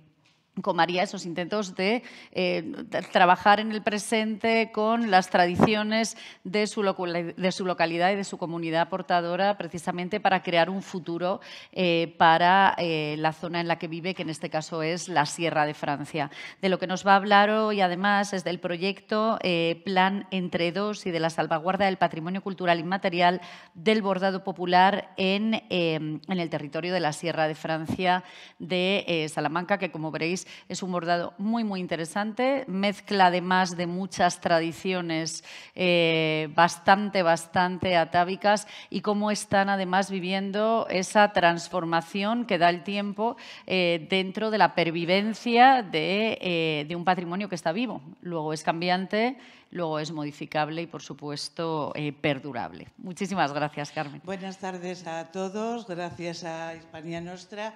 Speaker 2: María esos intentos eh, de trabajar en el presente con las tradiciones de su, localidad y de su comunidad portadora, precisamente para crear un futuro eh, para eh, la zona en la que vive, que en este caso es la Sierra de Francia. De lo que nos va a hablar hoy, además, es del proyecto Plan Entre Dos y de la salvaguarda del patrimonio cultural inmaterial del bordado popular en el territorio de la Sierra de Francia de Salamanca, que, como veréis, es un bordado muy, muy interesante. Mezcla además de muchas tradiciones eh, bastante, bastante atávicas y cómo están además viviendo esa transformación que da el tiempo eh, dentro de la pervivencia eh, de, un patrimonio que está vivo. Luego es cambiante luego es modificable y, por supuesto, perdurable. Muchísimas gracias, Carmen.
Speaker 6: Buenas tardes a todos, gracias a Hispania Nostra,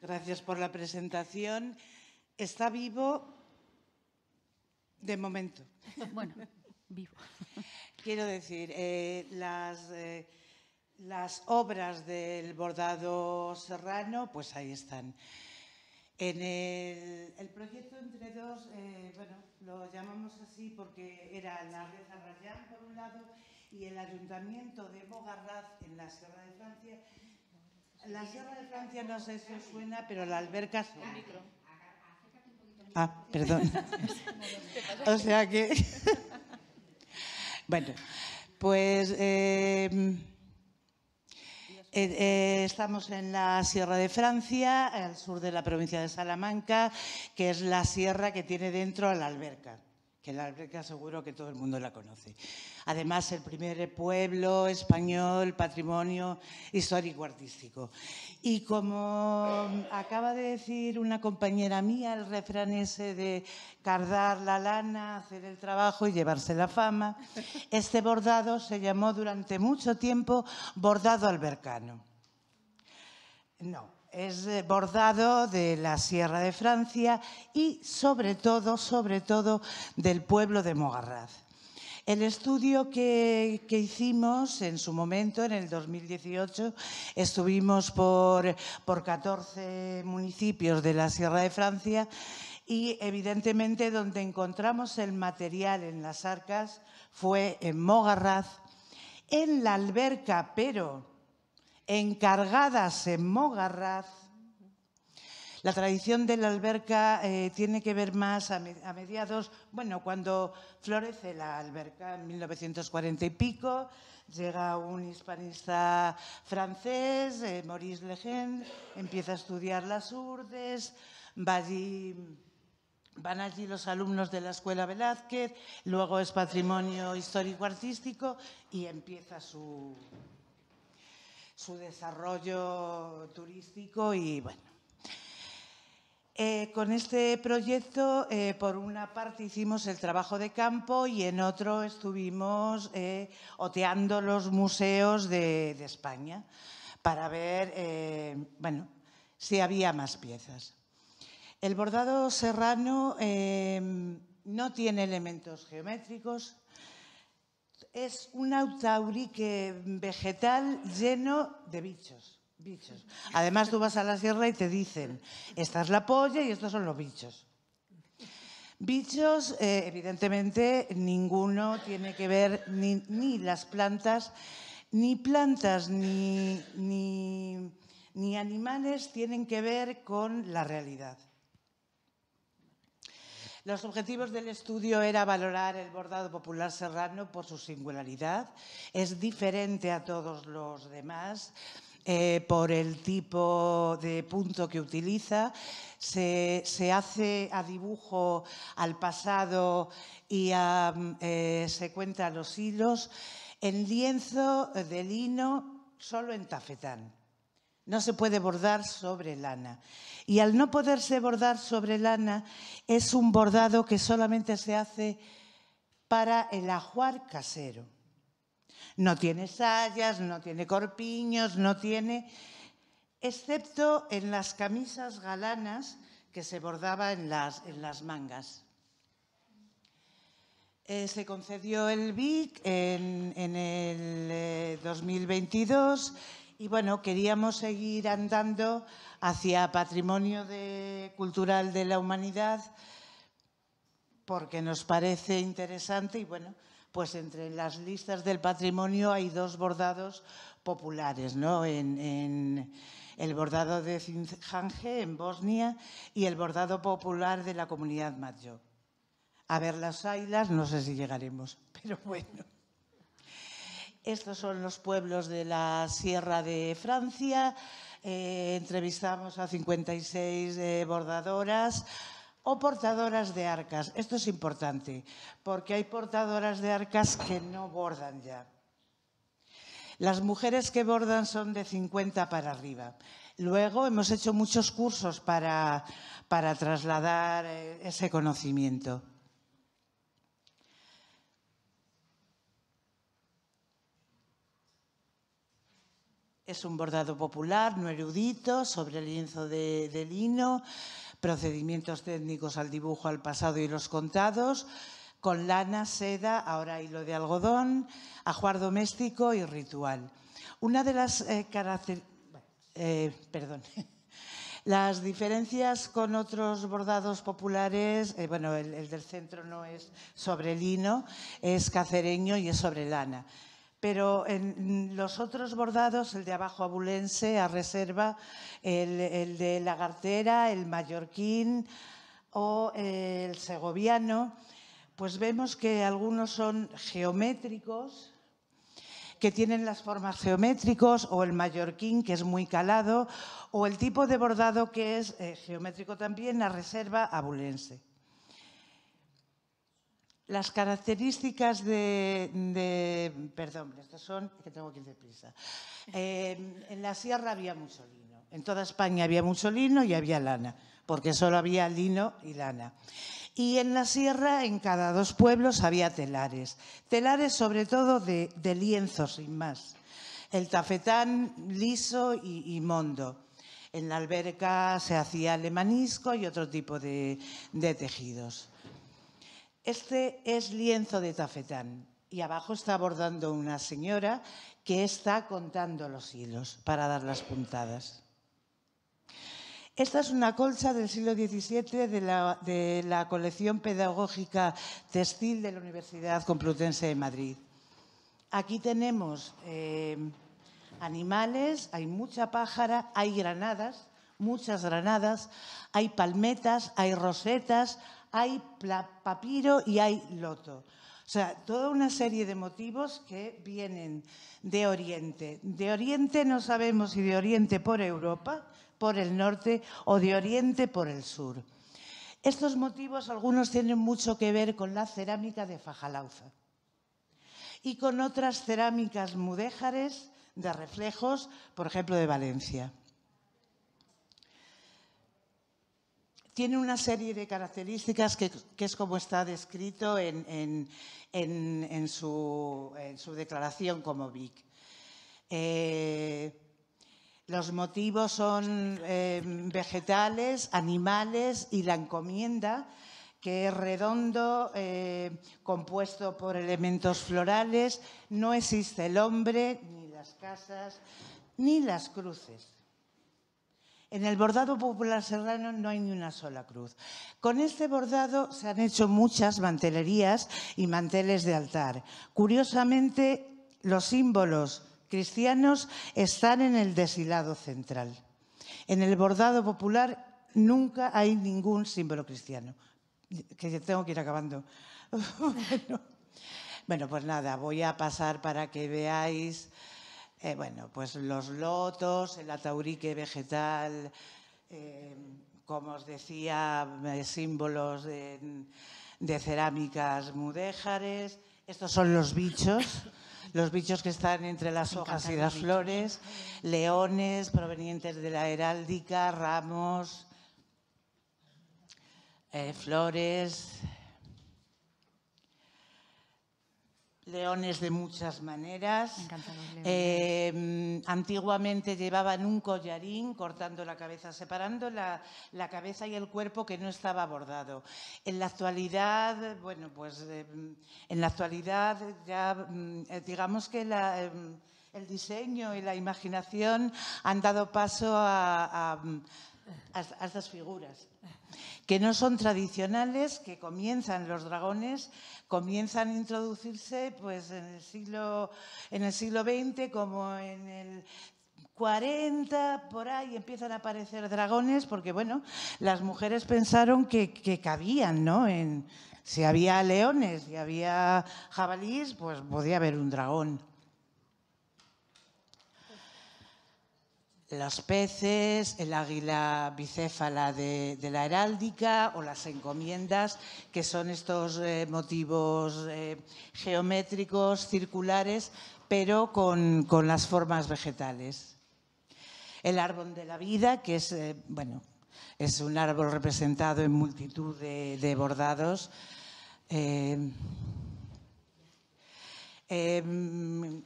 Speaker 6: gracias por la presentación. Está vivo de momento. Bueno, vivo. Quiero decir, eh, las, eh, las obras del bordado serrano, pues ahí están. En el, el proyecto Entre Dos, eh, bueno, lo llamamos así porque era la red Rayán por un lado, y el ayuntamiento de Bogarraz, en la Sierra de Francia. La Sierra de Francia, no sé si os suena, pero la alberca Ah, perdón. o sea que... bueno, pues... Em, eh, eh, estamos en la Sierra de Francia, al sur de la provincia de Salamanca, que es la sierra que tiene dentro a la alberca que la alberca seguro que todo el mundo la conoce. Además, el primer pueblo español, patrimonio histórico-artístico. Y como acaba de decir una compañera mía, el refrán ese de cardar la lana, hacer el trabajo y llevarse la fama, este bordado se llamó durante mucho tiempo bordado albercano. No, es bordado de la Sierra de Francia y sobre todo, sobre todo, del pueblo de Mogarraz. El estudio que, hicimos en su momento, en el 2018, estuvimos por, por 14 municipios de la Sierra de Francia y evidentemente donde encontramos el material en las arcas fue en Mogarraz, en la alberca, pero encargadas en Mogarraz. La tradición de la alberca eh, tiene que ver más a, mediados, bueno, cuando florece la alberca en 1940 y pico, llega un hispanista francés, eh, Maurice Legend, empieza a estudiar las urdes, Van allí los alumnos de la Escuela Velázquez, luego es patrimonio histórico-artístico y empieza su, su desarrollo turístico y bueno. Eh, con este proyecto, eh, por una parte hicimos el trabajo de campo y en otro estuvimos eh, oteando los museos de, de España para ver bueno, si había más piezas. El bordado serrano no tiene elementos geométricos, es un autaurique vegetal lleno de bichos. Además, tú vas a la sierra y te dicen, esta es la polla y estos son los bichos. Bichos, eh, evidentemente, ninguno tiene que ver ni, las plantas, ni plantas, ni animales tienen que ver con la realidad. Los objetivos del estudio era valorar el bordado popular serrano por su singularidad. Es diferente a todos los demás. Eh, por el tipo de punto que utiliza, se, hace a dibujo al pasado y eh, se cuentan los hilos. En lienzo de lino, solo en tafetán. No se puede bordar sobre lana. Y al no poderse bordar sobre lana, es un bordado que solamente se hace para el ajuar casero. No tiene sayas, no tiene corpiños, no tiene, excepto en las camisas galanas que se bordaba en las, en las mangas. Eh, se concedió el BIC en, el 2022 eh, y bueno, queríamos seguir andando hacia patrimonio cultural de la humanidad porque nos parece interesante y bueno, pues entre las listas del patrimonio hay dos bordados populares, ¿no? En, el bordado de Zinjanje, en Bosnia, y el bordado popular de la comunidad mayor. A ver las ailas, no sé si llegaremos, pero bueno. Estos son los pueblos de la Sierra de Francia. Eh, entrevistamos a 56 eh, bordadoras o portadoras de arcas. Esto es importante, porque hay portadoras de arcas que no bordan ya. Las mujeres que bordan son de 50 para arriba. Luego hemos hecho muchos cursos para trasladar eh, ese conocimiento. Es un bordado popular, no erudito, sobre el lienzo de, lino, procedimientos técnicos al dibujo, al pasado y los contados, con lana, seda, ahora hilo de algodón, ajuar doméstico y ritual. Una de las eh, características... Eh, perdón. Las diferencias con otros bordados populares, eh, bueno, el, el del centro no es sobre lino, es cacereño y es sobre lana pero en los otros bordados, el de abajo abulense, a reserva, el, de la gartera, el mallorquín o eh, el segoviano, pues vemos que algunos son geométricos, que tienen las formas geométricos, o el mallorquín, que es muy calado, o el tipo de bordado que es eh, geométrico también, a reserva abulense. Las características de, Perdón, estas son... que tengo que ir deprisa. Eh, en la sierra había mucho lino. En toda España había mucho lino y había lana, porque solo había lino y lana. Y en la sierra, en cada dos pueblos, había telares. Telares sobre todo de, lienzo, sin más. El tafetán liso y, mondo. En la alberca se hacía lemanisco y otro tipo de tejidos. Este es lienzo de tafetán y abajo está abordando una señora que está contando los hilos para dar las puntadas. Esta es una colcha del siglo XVII de la, colección pedagógica textil de la Universidad Complutense de Madrid. Aquí tenemos eh, animales, hay mucha pájara, hay granadas, muchas granadas, hay palmetas, hay rosetas, hay papiro y hay loto. O sea, toda una serie de motivos que vienen de Oriente. De Oriente no sabemos si de Oriente por Europa, por el norte o de Oriente por el sur. Estos motivos algunos tienen mucho que ver con la cerámica de Fajalauza y con otras cerámicas mudéjares de reflejos, por ejemplo, de Valencia. tiene una serie de características que, es como está descrito en, su, declaración como BIC. Eh, los motivos son eh, vegetales, animales y la encomienda, que es redondo, eh, compuesto por elementos florales. No existe el hombre, ni las casas, ni las cruces. En el bordado popular serrano no hay ni una sola cruz. Con este bordado se han hecho muchas mantelerías y manteles de altar. Curiosamente, los símbolos cristianos están en el deshilado central. En el bordado popular nunca hay ningún símbolo cristiano. Que tengo que ir acabando. bueno. bueno, pues nada, voy a pasar para que veáis eh, bueno, pues los lotos, el ataurique vegetal, eh, como os decía, eh, símbolos de, cerámicas mudéjares. Estos son los bichos, los bichos que están entre las hojas y las flores, leones provenientes de la heráldica, ramos, flores, leones de muchas maneras. Eh, antiguamente llevaban un collarín cortando la cabeza, separando la, cabeza y el cuerpo que no estaba bordado. En la actualidad, bueno, pues eh, en la actualidad ya mm, eh, digamos que em, el diseño y la imaginación han dado paso a, a estas figuras que no son tradicionales, que comienzan los dragones, comienzan a introducirse pues, en, el siglo, en el siglo XX como en el 40 por ahí empiezan a aparecer dragones porque bueno, las mujeres pensaron que, que cabían, ¿no? En, si había leones y había jabalíes, pues podía haber un dragón. los peces, el águila bicéfala de, la heráldica o las encomiendas, que son estos eh, motivos eh, geométricos, circulares, pero con, las formas vegetales. El árbol de la vida, que es, eh, bueno, es un árbol representado en multitud de, bordados. Eh, em,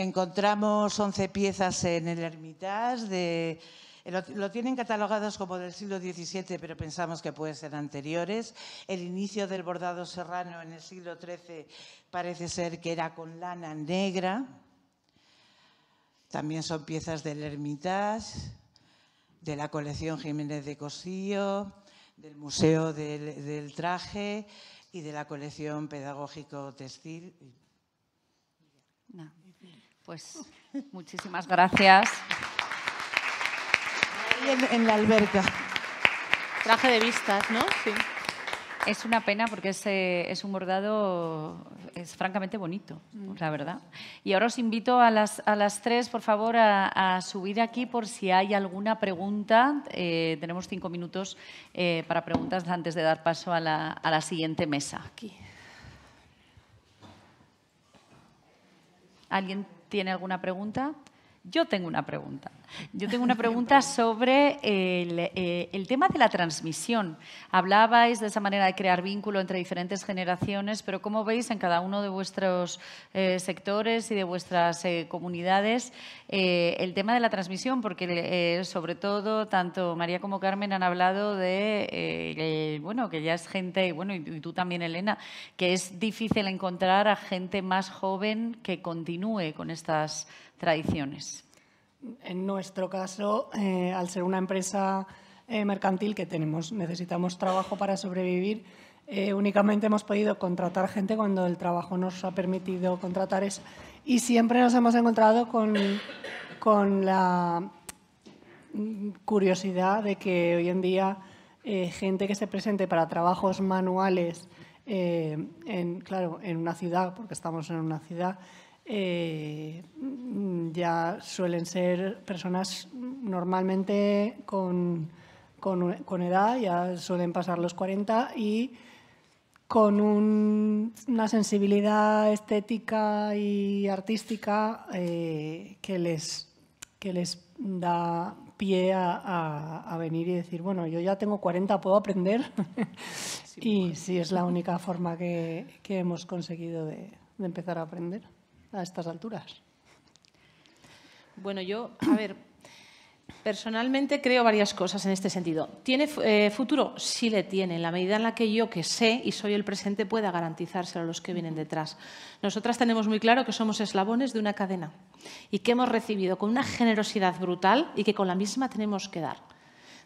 Speaker 6: Encontramos 11 piezas en el Hermitage, de, lo, tienen catalogados como del siglo XVII, pero pensamos que pueden ser anteriores. El inicio del bordado serrano en el siglo XIII parece ser que era con lana negra. También son piezas del Hermitage, de la colección Jiménez de Cosío, del Museo del, Traje y de la colección Pedagógico Textil. Pues
Speaker 2: muchísimas gracias.
Speaker 4: Ahí en, la alberca. Traje de vistas, ¿no? Sí.
Speaker 2: Es una pena porque es, es un bordado, es francamente bonito, mm. la verdad. Y ahora os invito a las, a las tres, por favor, a, subir aquí por si hay alguna pregunta. Eh, tenemos cinco minutos eh, para preguntas antes de dar paso a la, a la siguiente mesa. Aquí. ¿Alguien? ¿Tiene alguna pregunta? Yo tengo una pregunta. Yo tengo una pregunta sobre eh, el, tema de la transmisión. Hablabais de esa manera de crear vínculo entre diferentes generaciones, pero ¿cómo veis en cada uno de vuestros eh, sectores y de vuestras eh, comunidades el tema de la transmisión? Porque sobre todo tanto María como Carmen han hablado de, bueno, que ya es gente, bueno, y tú también Elena, que es difícil encontrar a gente más joven que continúe con estas tradiciones.
Speaker 3: En nuestro caso, eh, al ser una empresa eh, mercantil que tenemos, necesitamos trabajo para sobrevivir, eh, únicamente hemos podido contratar gente cuando el trabajo nos ha permitido contratar eso. Y siempre nos hemos encontrado con, la mm, curiosidad de que hoy en día gente que se presente para trabajos manuales, claro, en una ciudad, porque estamos en una ciudad, eh, ya suelen ser personas normalmente con, edad, ya suelen pasar los 40 y con una sensibilidad estética y artística eh, que, les, da pie a, venir y decir, bueno, yo ya tengo 40, puedo aprender. y sí, es la única forma que, hemos conseguido de empezar a aprender a
Speaker 4: estas alturas? Bueno, yo, a ver, personalmente creo varias cosas en este sentido. ¿Tiene eh, futuro? Sí le tiene, en la medida en la que yo, que sé y soy el presente, pueda garantizárselo a los que vienen detrás. Nosotras tenemos muy claro que somos eslabones de una cadena y que hemos recibido con una generosidad brutal y que con la misma tenemos que dar.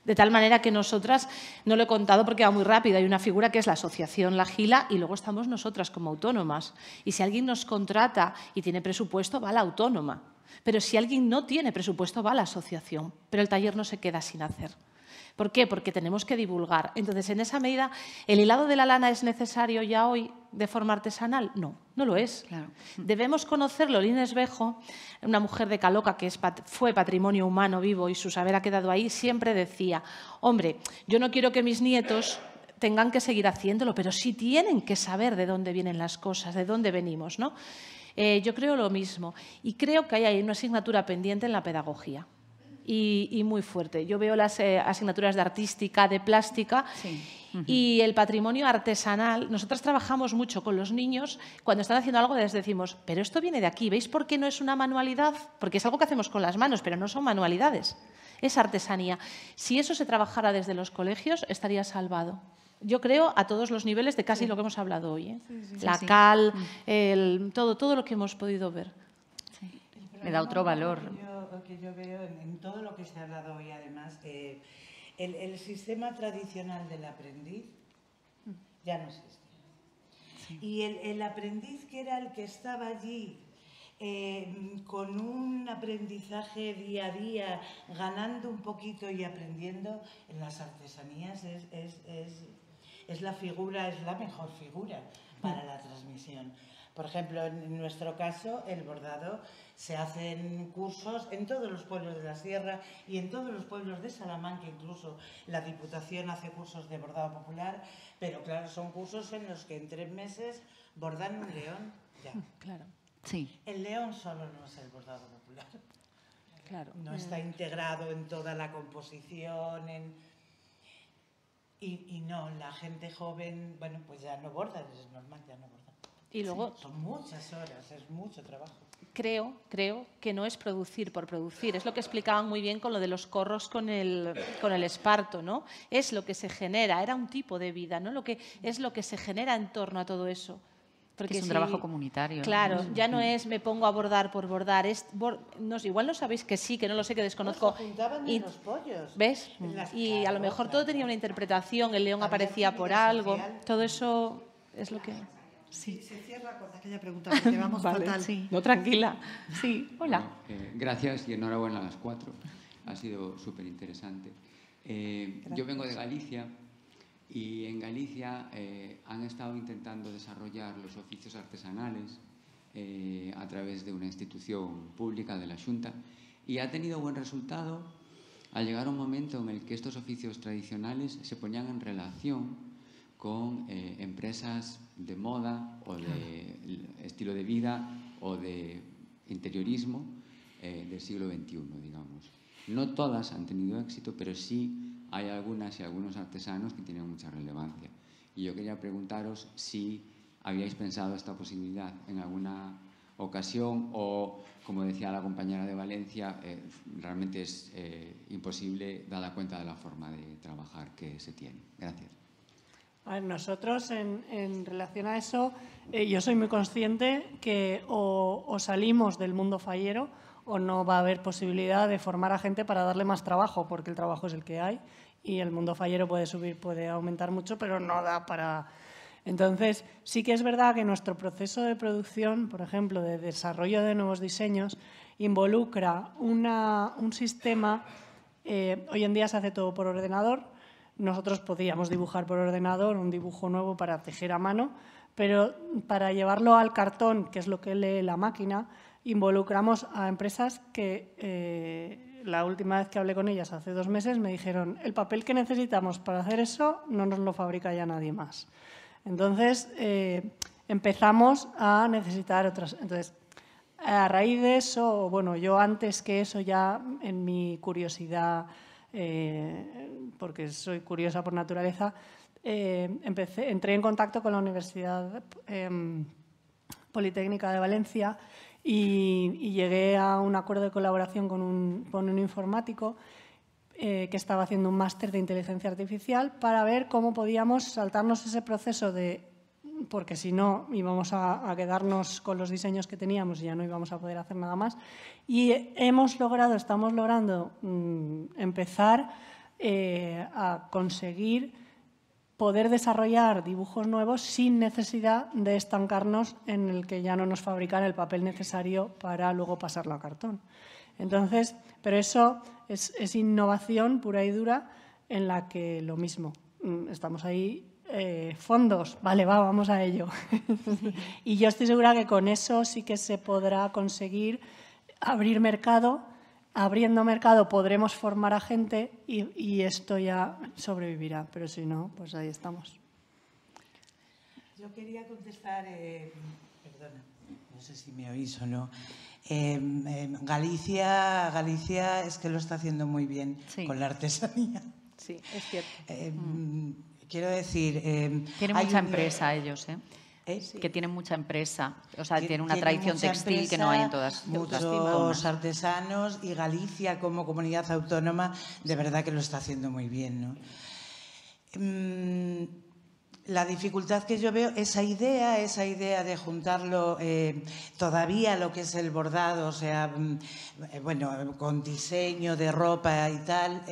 Speaker 4: De tal manera que nosotras, no lo he contado porque va muy rápido, hay una figura que es la asociación La Gila y luego estamos nosotras como autónomas. Y si alguien nos contrata y tiene presupuesto, va la autónoma. Pero si alguien no tiene presupuesto, va la asociación. Pero el taller no se queda sin hacer. ¿Por qué? Porque tenemos que divulgar. Entonces, en esa medida, ¿el hilado de la lana es necesario ya hoy de forma artesanal? No, no lo es. Debemos conocerlo. Lines Bejo, una mujer de Caloca que fue patrimonio humano vivo y su saber ha quedado ahí, siempre decía, hombre, yo no quiero que mis nietos tengan que seguir haciéndolo, pero sí tienen que saber de dónde vienen las cosas, de dónde venimos, ¿no? Eh, yo creo lo mismo y creo que hay una asignatura pendiente en la pedagogía y, muy fuerte. Yo veo las eh, asignaturas de artística, de plástica. Y el patrimonio artesanal, nosotras trabajamos mucho con los niños, cuando están haciendo algo les decimos, pero esto viene de aquí, ¿veis por qué no es una manualidad? Porque es algo que hacemos con las manos, pero no son manualidades, es artesanía. Si eso se trabajara desde los colegios, estaría salvado yo creo, a todos los niveles de casi lo que hemos hablado hoy. ¿eh? la cal, mm. el, todo, todo lo que hemos podido ver. Me da otro valor.
Speaker 6: Lo que yo veo en, todo lo que se ha hablado hoy, además, el, sistema tradicional del aprendiz mm. ya no existe. Y el, aprendiz que era el que estaba allí eh, con un aprendizaje día a día, ganando un poquito y aprendiendo, en las artesanías es la figura, es la mejor figura para la mm. transmisión. Por ejemplo, en nuestro caso, el bordado se hacen cursos en todos los pueblos de la sierra y en todos los pueblos de Salamanca, incluso la Diputación hace cursos de bordado popular, pero claro, son cursos en los que en tres meses bordan un león. Ya. Mm, claro. Sí. El león solo no es el bordado popular.
Speaker 3: Claro. No está mm.
Speaker 6: integrado en toda la composición, Y, y, no, la gente joven, bueno, pues ya no borda, es normal, ya no borda luego, es mucho trabajo.
Speaker 4: Creo, creo que no es producir por producir, es lo que explicaban muy bien con lo de los corros con el, con el esparto, ¿no? Es lo que se genera, era un tipo de vida, ¿no? Lo que, es lo que se genera en torno a todo eso. es un trabajo
Speaker 2: comunitario. Claro, ya no es
Speaker 4: me pongo a bordar por bordar. igual no sabéis que sí, que no lo sé, que desconozco. y, los pollos. ¿Ves? y a lo mejor todo tenía una interpretación, el león aparecía por algo. Todo eso es lo que...
Speaker 1: Sí. Se cierra con aquella pregunta
Speaker 5: porque vamos fatal. No,
Speaker 2: tranquila. Sí, hola.
Speaker 5: Eh, gracias y enhorabuena a las cuatro. Ha sido súper interesante. Eh, yo vengo de Galicia y en Galicia eh, han estado intentando desarrollar los oficios artesanales a través de una institución pública de la Junta y ha tenido buen resultado al llegar a un momento en el que estos oficios tradicionales se ponían en relación con eh, empresas de moda o de estilo de vida o de interiorismo eh, del siglo XXI, digamos. No todas han tenido éxito, pero sí hay algunas y algunos artesanos que tienen mucha relevancia. Y yo quería preguntaros si habíais pensado esta posibilidad en alguna ocasión o, como decía la compañera de Valencia, eh, realmente es imposible dada cuenta de la forma de trabajar que se tiene. Gracias.
Speaker 3: A nosotros en, relación a eso, eh, yo soy muy consciente que o, salimos del mundo fallero o no va a haber posibilidad de formar a gente para darle más trabajo, porque el trabajo es el que hay y el mundo fallero puede subir, puede aumentar mucho, pero no da para... Entonces, sí que es verdad que nuestro proceso de producción, por ejemplo, de desarrollo de nuevos diseños, involucra una, un sistema, eh, hoy en día se hace todo por ordenador, nosotros podíamos dibujar por ordenador un dibujo nuevo para tejer a mano, pero para llevarlo al cartón, que es lo que lee la máquina, involucramos a empresas que eh, la última vez que hablé con ellas, hace dos meses, me dijeron, el papel que necesitamos para hacer eso no nos lo fabrica ya nadie más. Entonces, eh, empezamos a necesitar otras. Entonces, a raíz de eso, bueno, yo antes que eso ya en mi curiosidad eh, porque soy curiosa por naturaleza, eh, empecé, entré en contacto con la Universidad em, Politécnica de Valencia y, llegué a un acuerdo de colaboración con un, informático eh, que estaba haciendo un máster de inteligencia artificial para ver cómo podíamos saltarnos ese proceso de porque si no íbamos a, quedarnos con los diseños que teníamos y ya no íbamos a poder hacer nada más. Y hemos logrado, estamos logrando mm, empezar eh, a conseguir poder desarrollar dibujos nuevos sin necesidad de estancarnos en el que ya no nos fabrican el papel necesario para luego pasarlo a cartón. Entonces, pero eso es, es innovación pura y dura en la que lo mismo. Mm, estamos ahí eh, fondos, vale, va, vamos a ello. y yo estoy segura que con eso sí que se podrá conseguir abrir mercado. Abriendo mercado podremos formar a gente y, esto ya sobrevivirá, pero si no, pues ahí estamos.
Speaker 6: Yo quería contestar, eh, perdona, no sé si me oís o no. Eh, Galicia, Galicia es que lo está haciendo muy bien con la artesanía. Sí, es cierto. Mm. Quiero decir... Em, tienen mucha eh, empresa ellos, ¿eh?
Speaker 2: eh que tienen mucha empresa, o sea, tienen una tradición textil que no hay en todas Muchos
Speaker 6: artesanos y Galicia como comunidad autónoma, de verdad que lo está haciendo muy bien. ¿no? Mm, la dificultad que yo veo, esa idea, esa idea de juntarlo eh, todavía lo que es el bordado, o sea, mm, bueno, con diseño de ropa y tal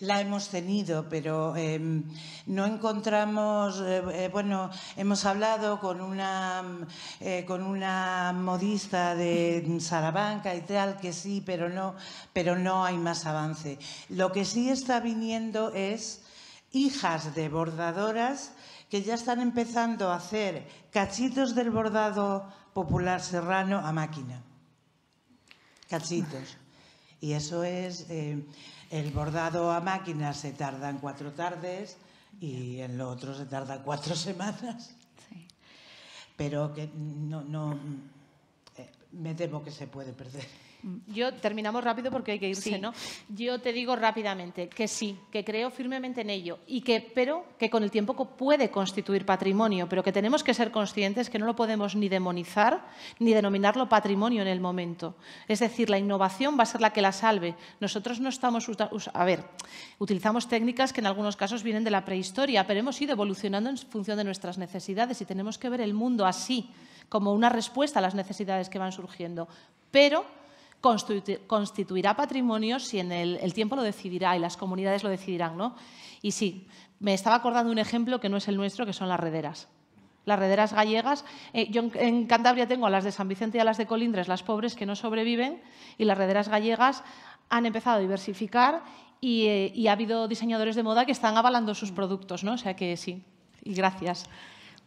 Speaker 6: la hemos tenido, pero em, no encontramos, eh, eh, bueno, hemos hablado eh, con una, modista de Salamanca y tal, que sí, pero no, pero no hay más avance. Lo que sí está viniendo es hijas de bordadoras que ya están empezando a hacer cachitos del bordado popular serrano a máquina. Cachitos. Y eso es... El bordado a máquina se tarda en cuatro tardes y en lo otro se tarda cuatro semanas. Pero que no, no eh, me
Speaker 4: temo que se puede perder. Yo terminamos rápido porque hay que irse, ¿no? Yo te digo rápidamente que sí, que creo firmemente en ello y que pero que con el tiempo puede constituir patrimonio, pero que tenemos que ser conscientes que no lo podemos ni demonizar ni denominarlo patrimonio en el momento. Es decir, la innovación va a ser la que la salve. Nosotros no estamos a ver, utilizamos técnicas que en algunos casos vienen de la prehistoria, pero hemos ido evolucionando en función de nuestras necesidades y tenemos que ver el mundo así, como una respuesta a las necesidades que van surgiendo. Pero constituirá patrimonio si en el, tiempo lo decidirá y las comunidades lo decidirán, ¿no? Y sí, me estaba acordando un ejemplo que no es el nuestro, que son las rederas. Las rederas gallegas, eh, yo en Cantabria tengo a las de San Vicente y a las de Colindres, las pobres que no sobreviven, y las rederas gallegas han empezado a diversificar y, eh, ha habido diseñadores de moda que están avalando sus productos, ¿no? O sea que sí, y gracias.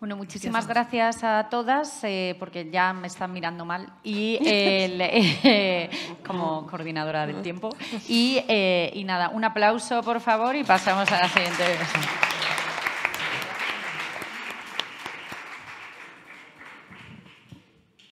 Speaker 4: Bueno, muchísimas gracias a todas, eh, porque ya me están mirando mal, y
Speaker 2: eh, como coordinadora del tiempo. Eh, y, nada, un aplauso, por favor, y pasamos a la siguiente.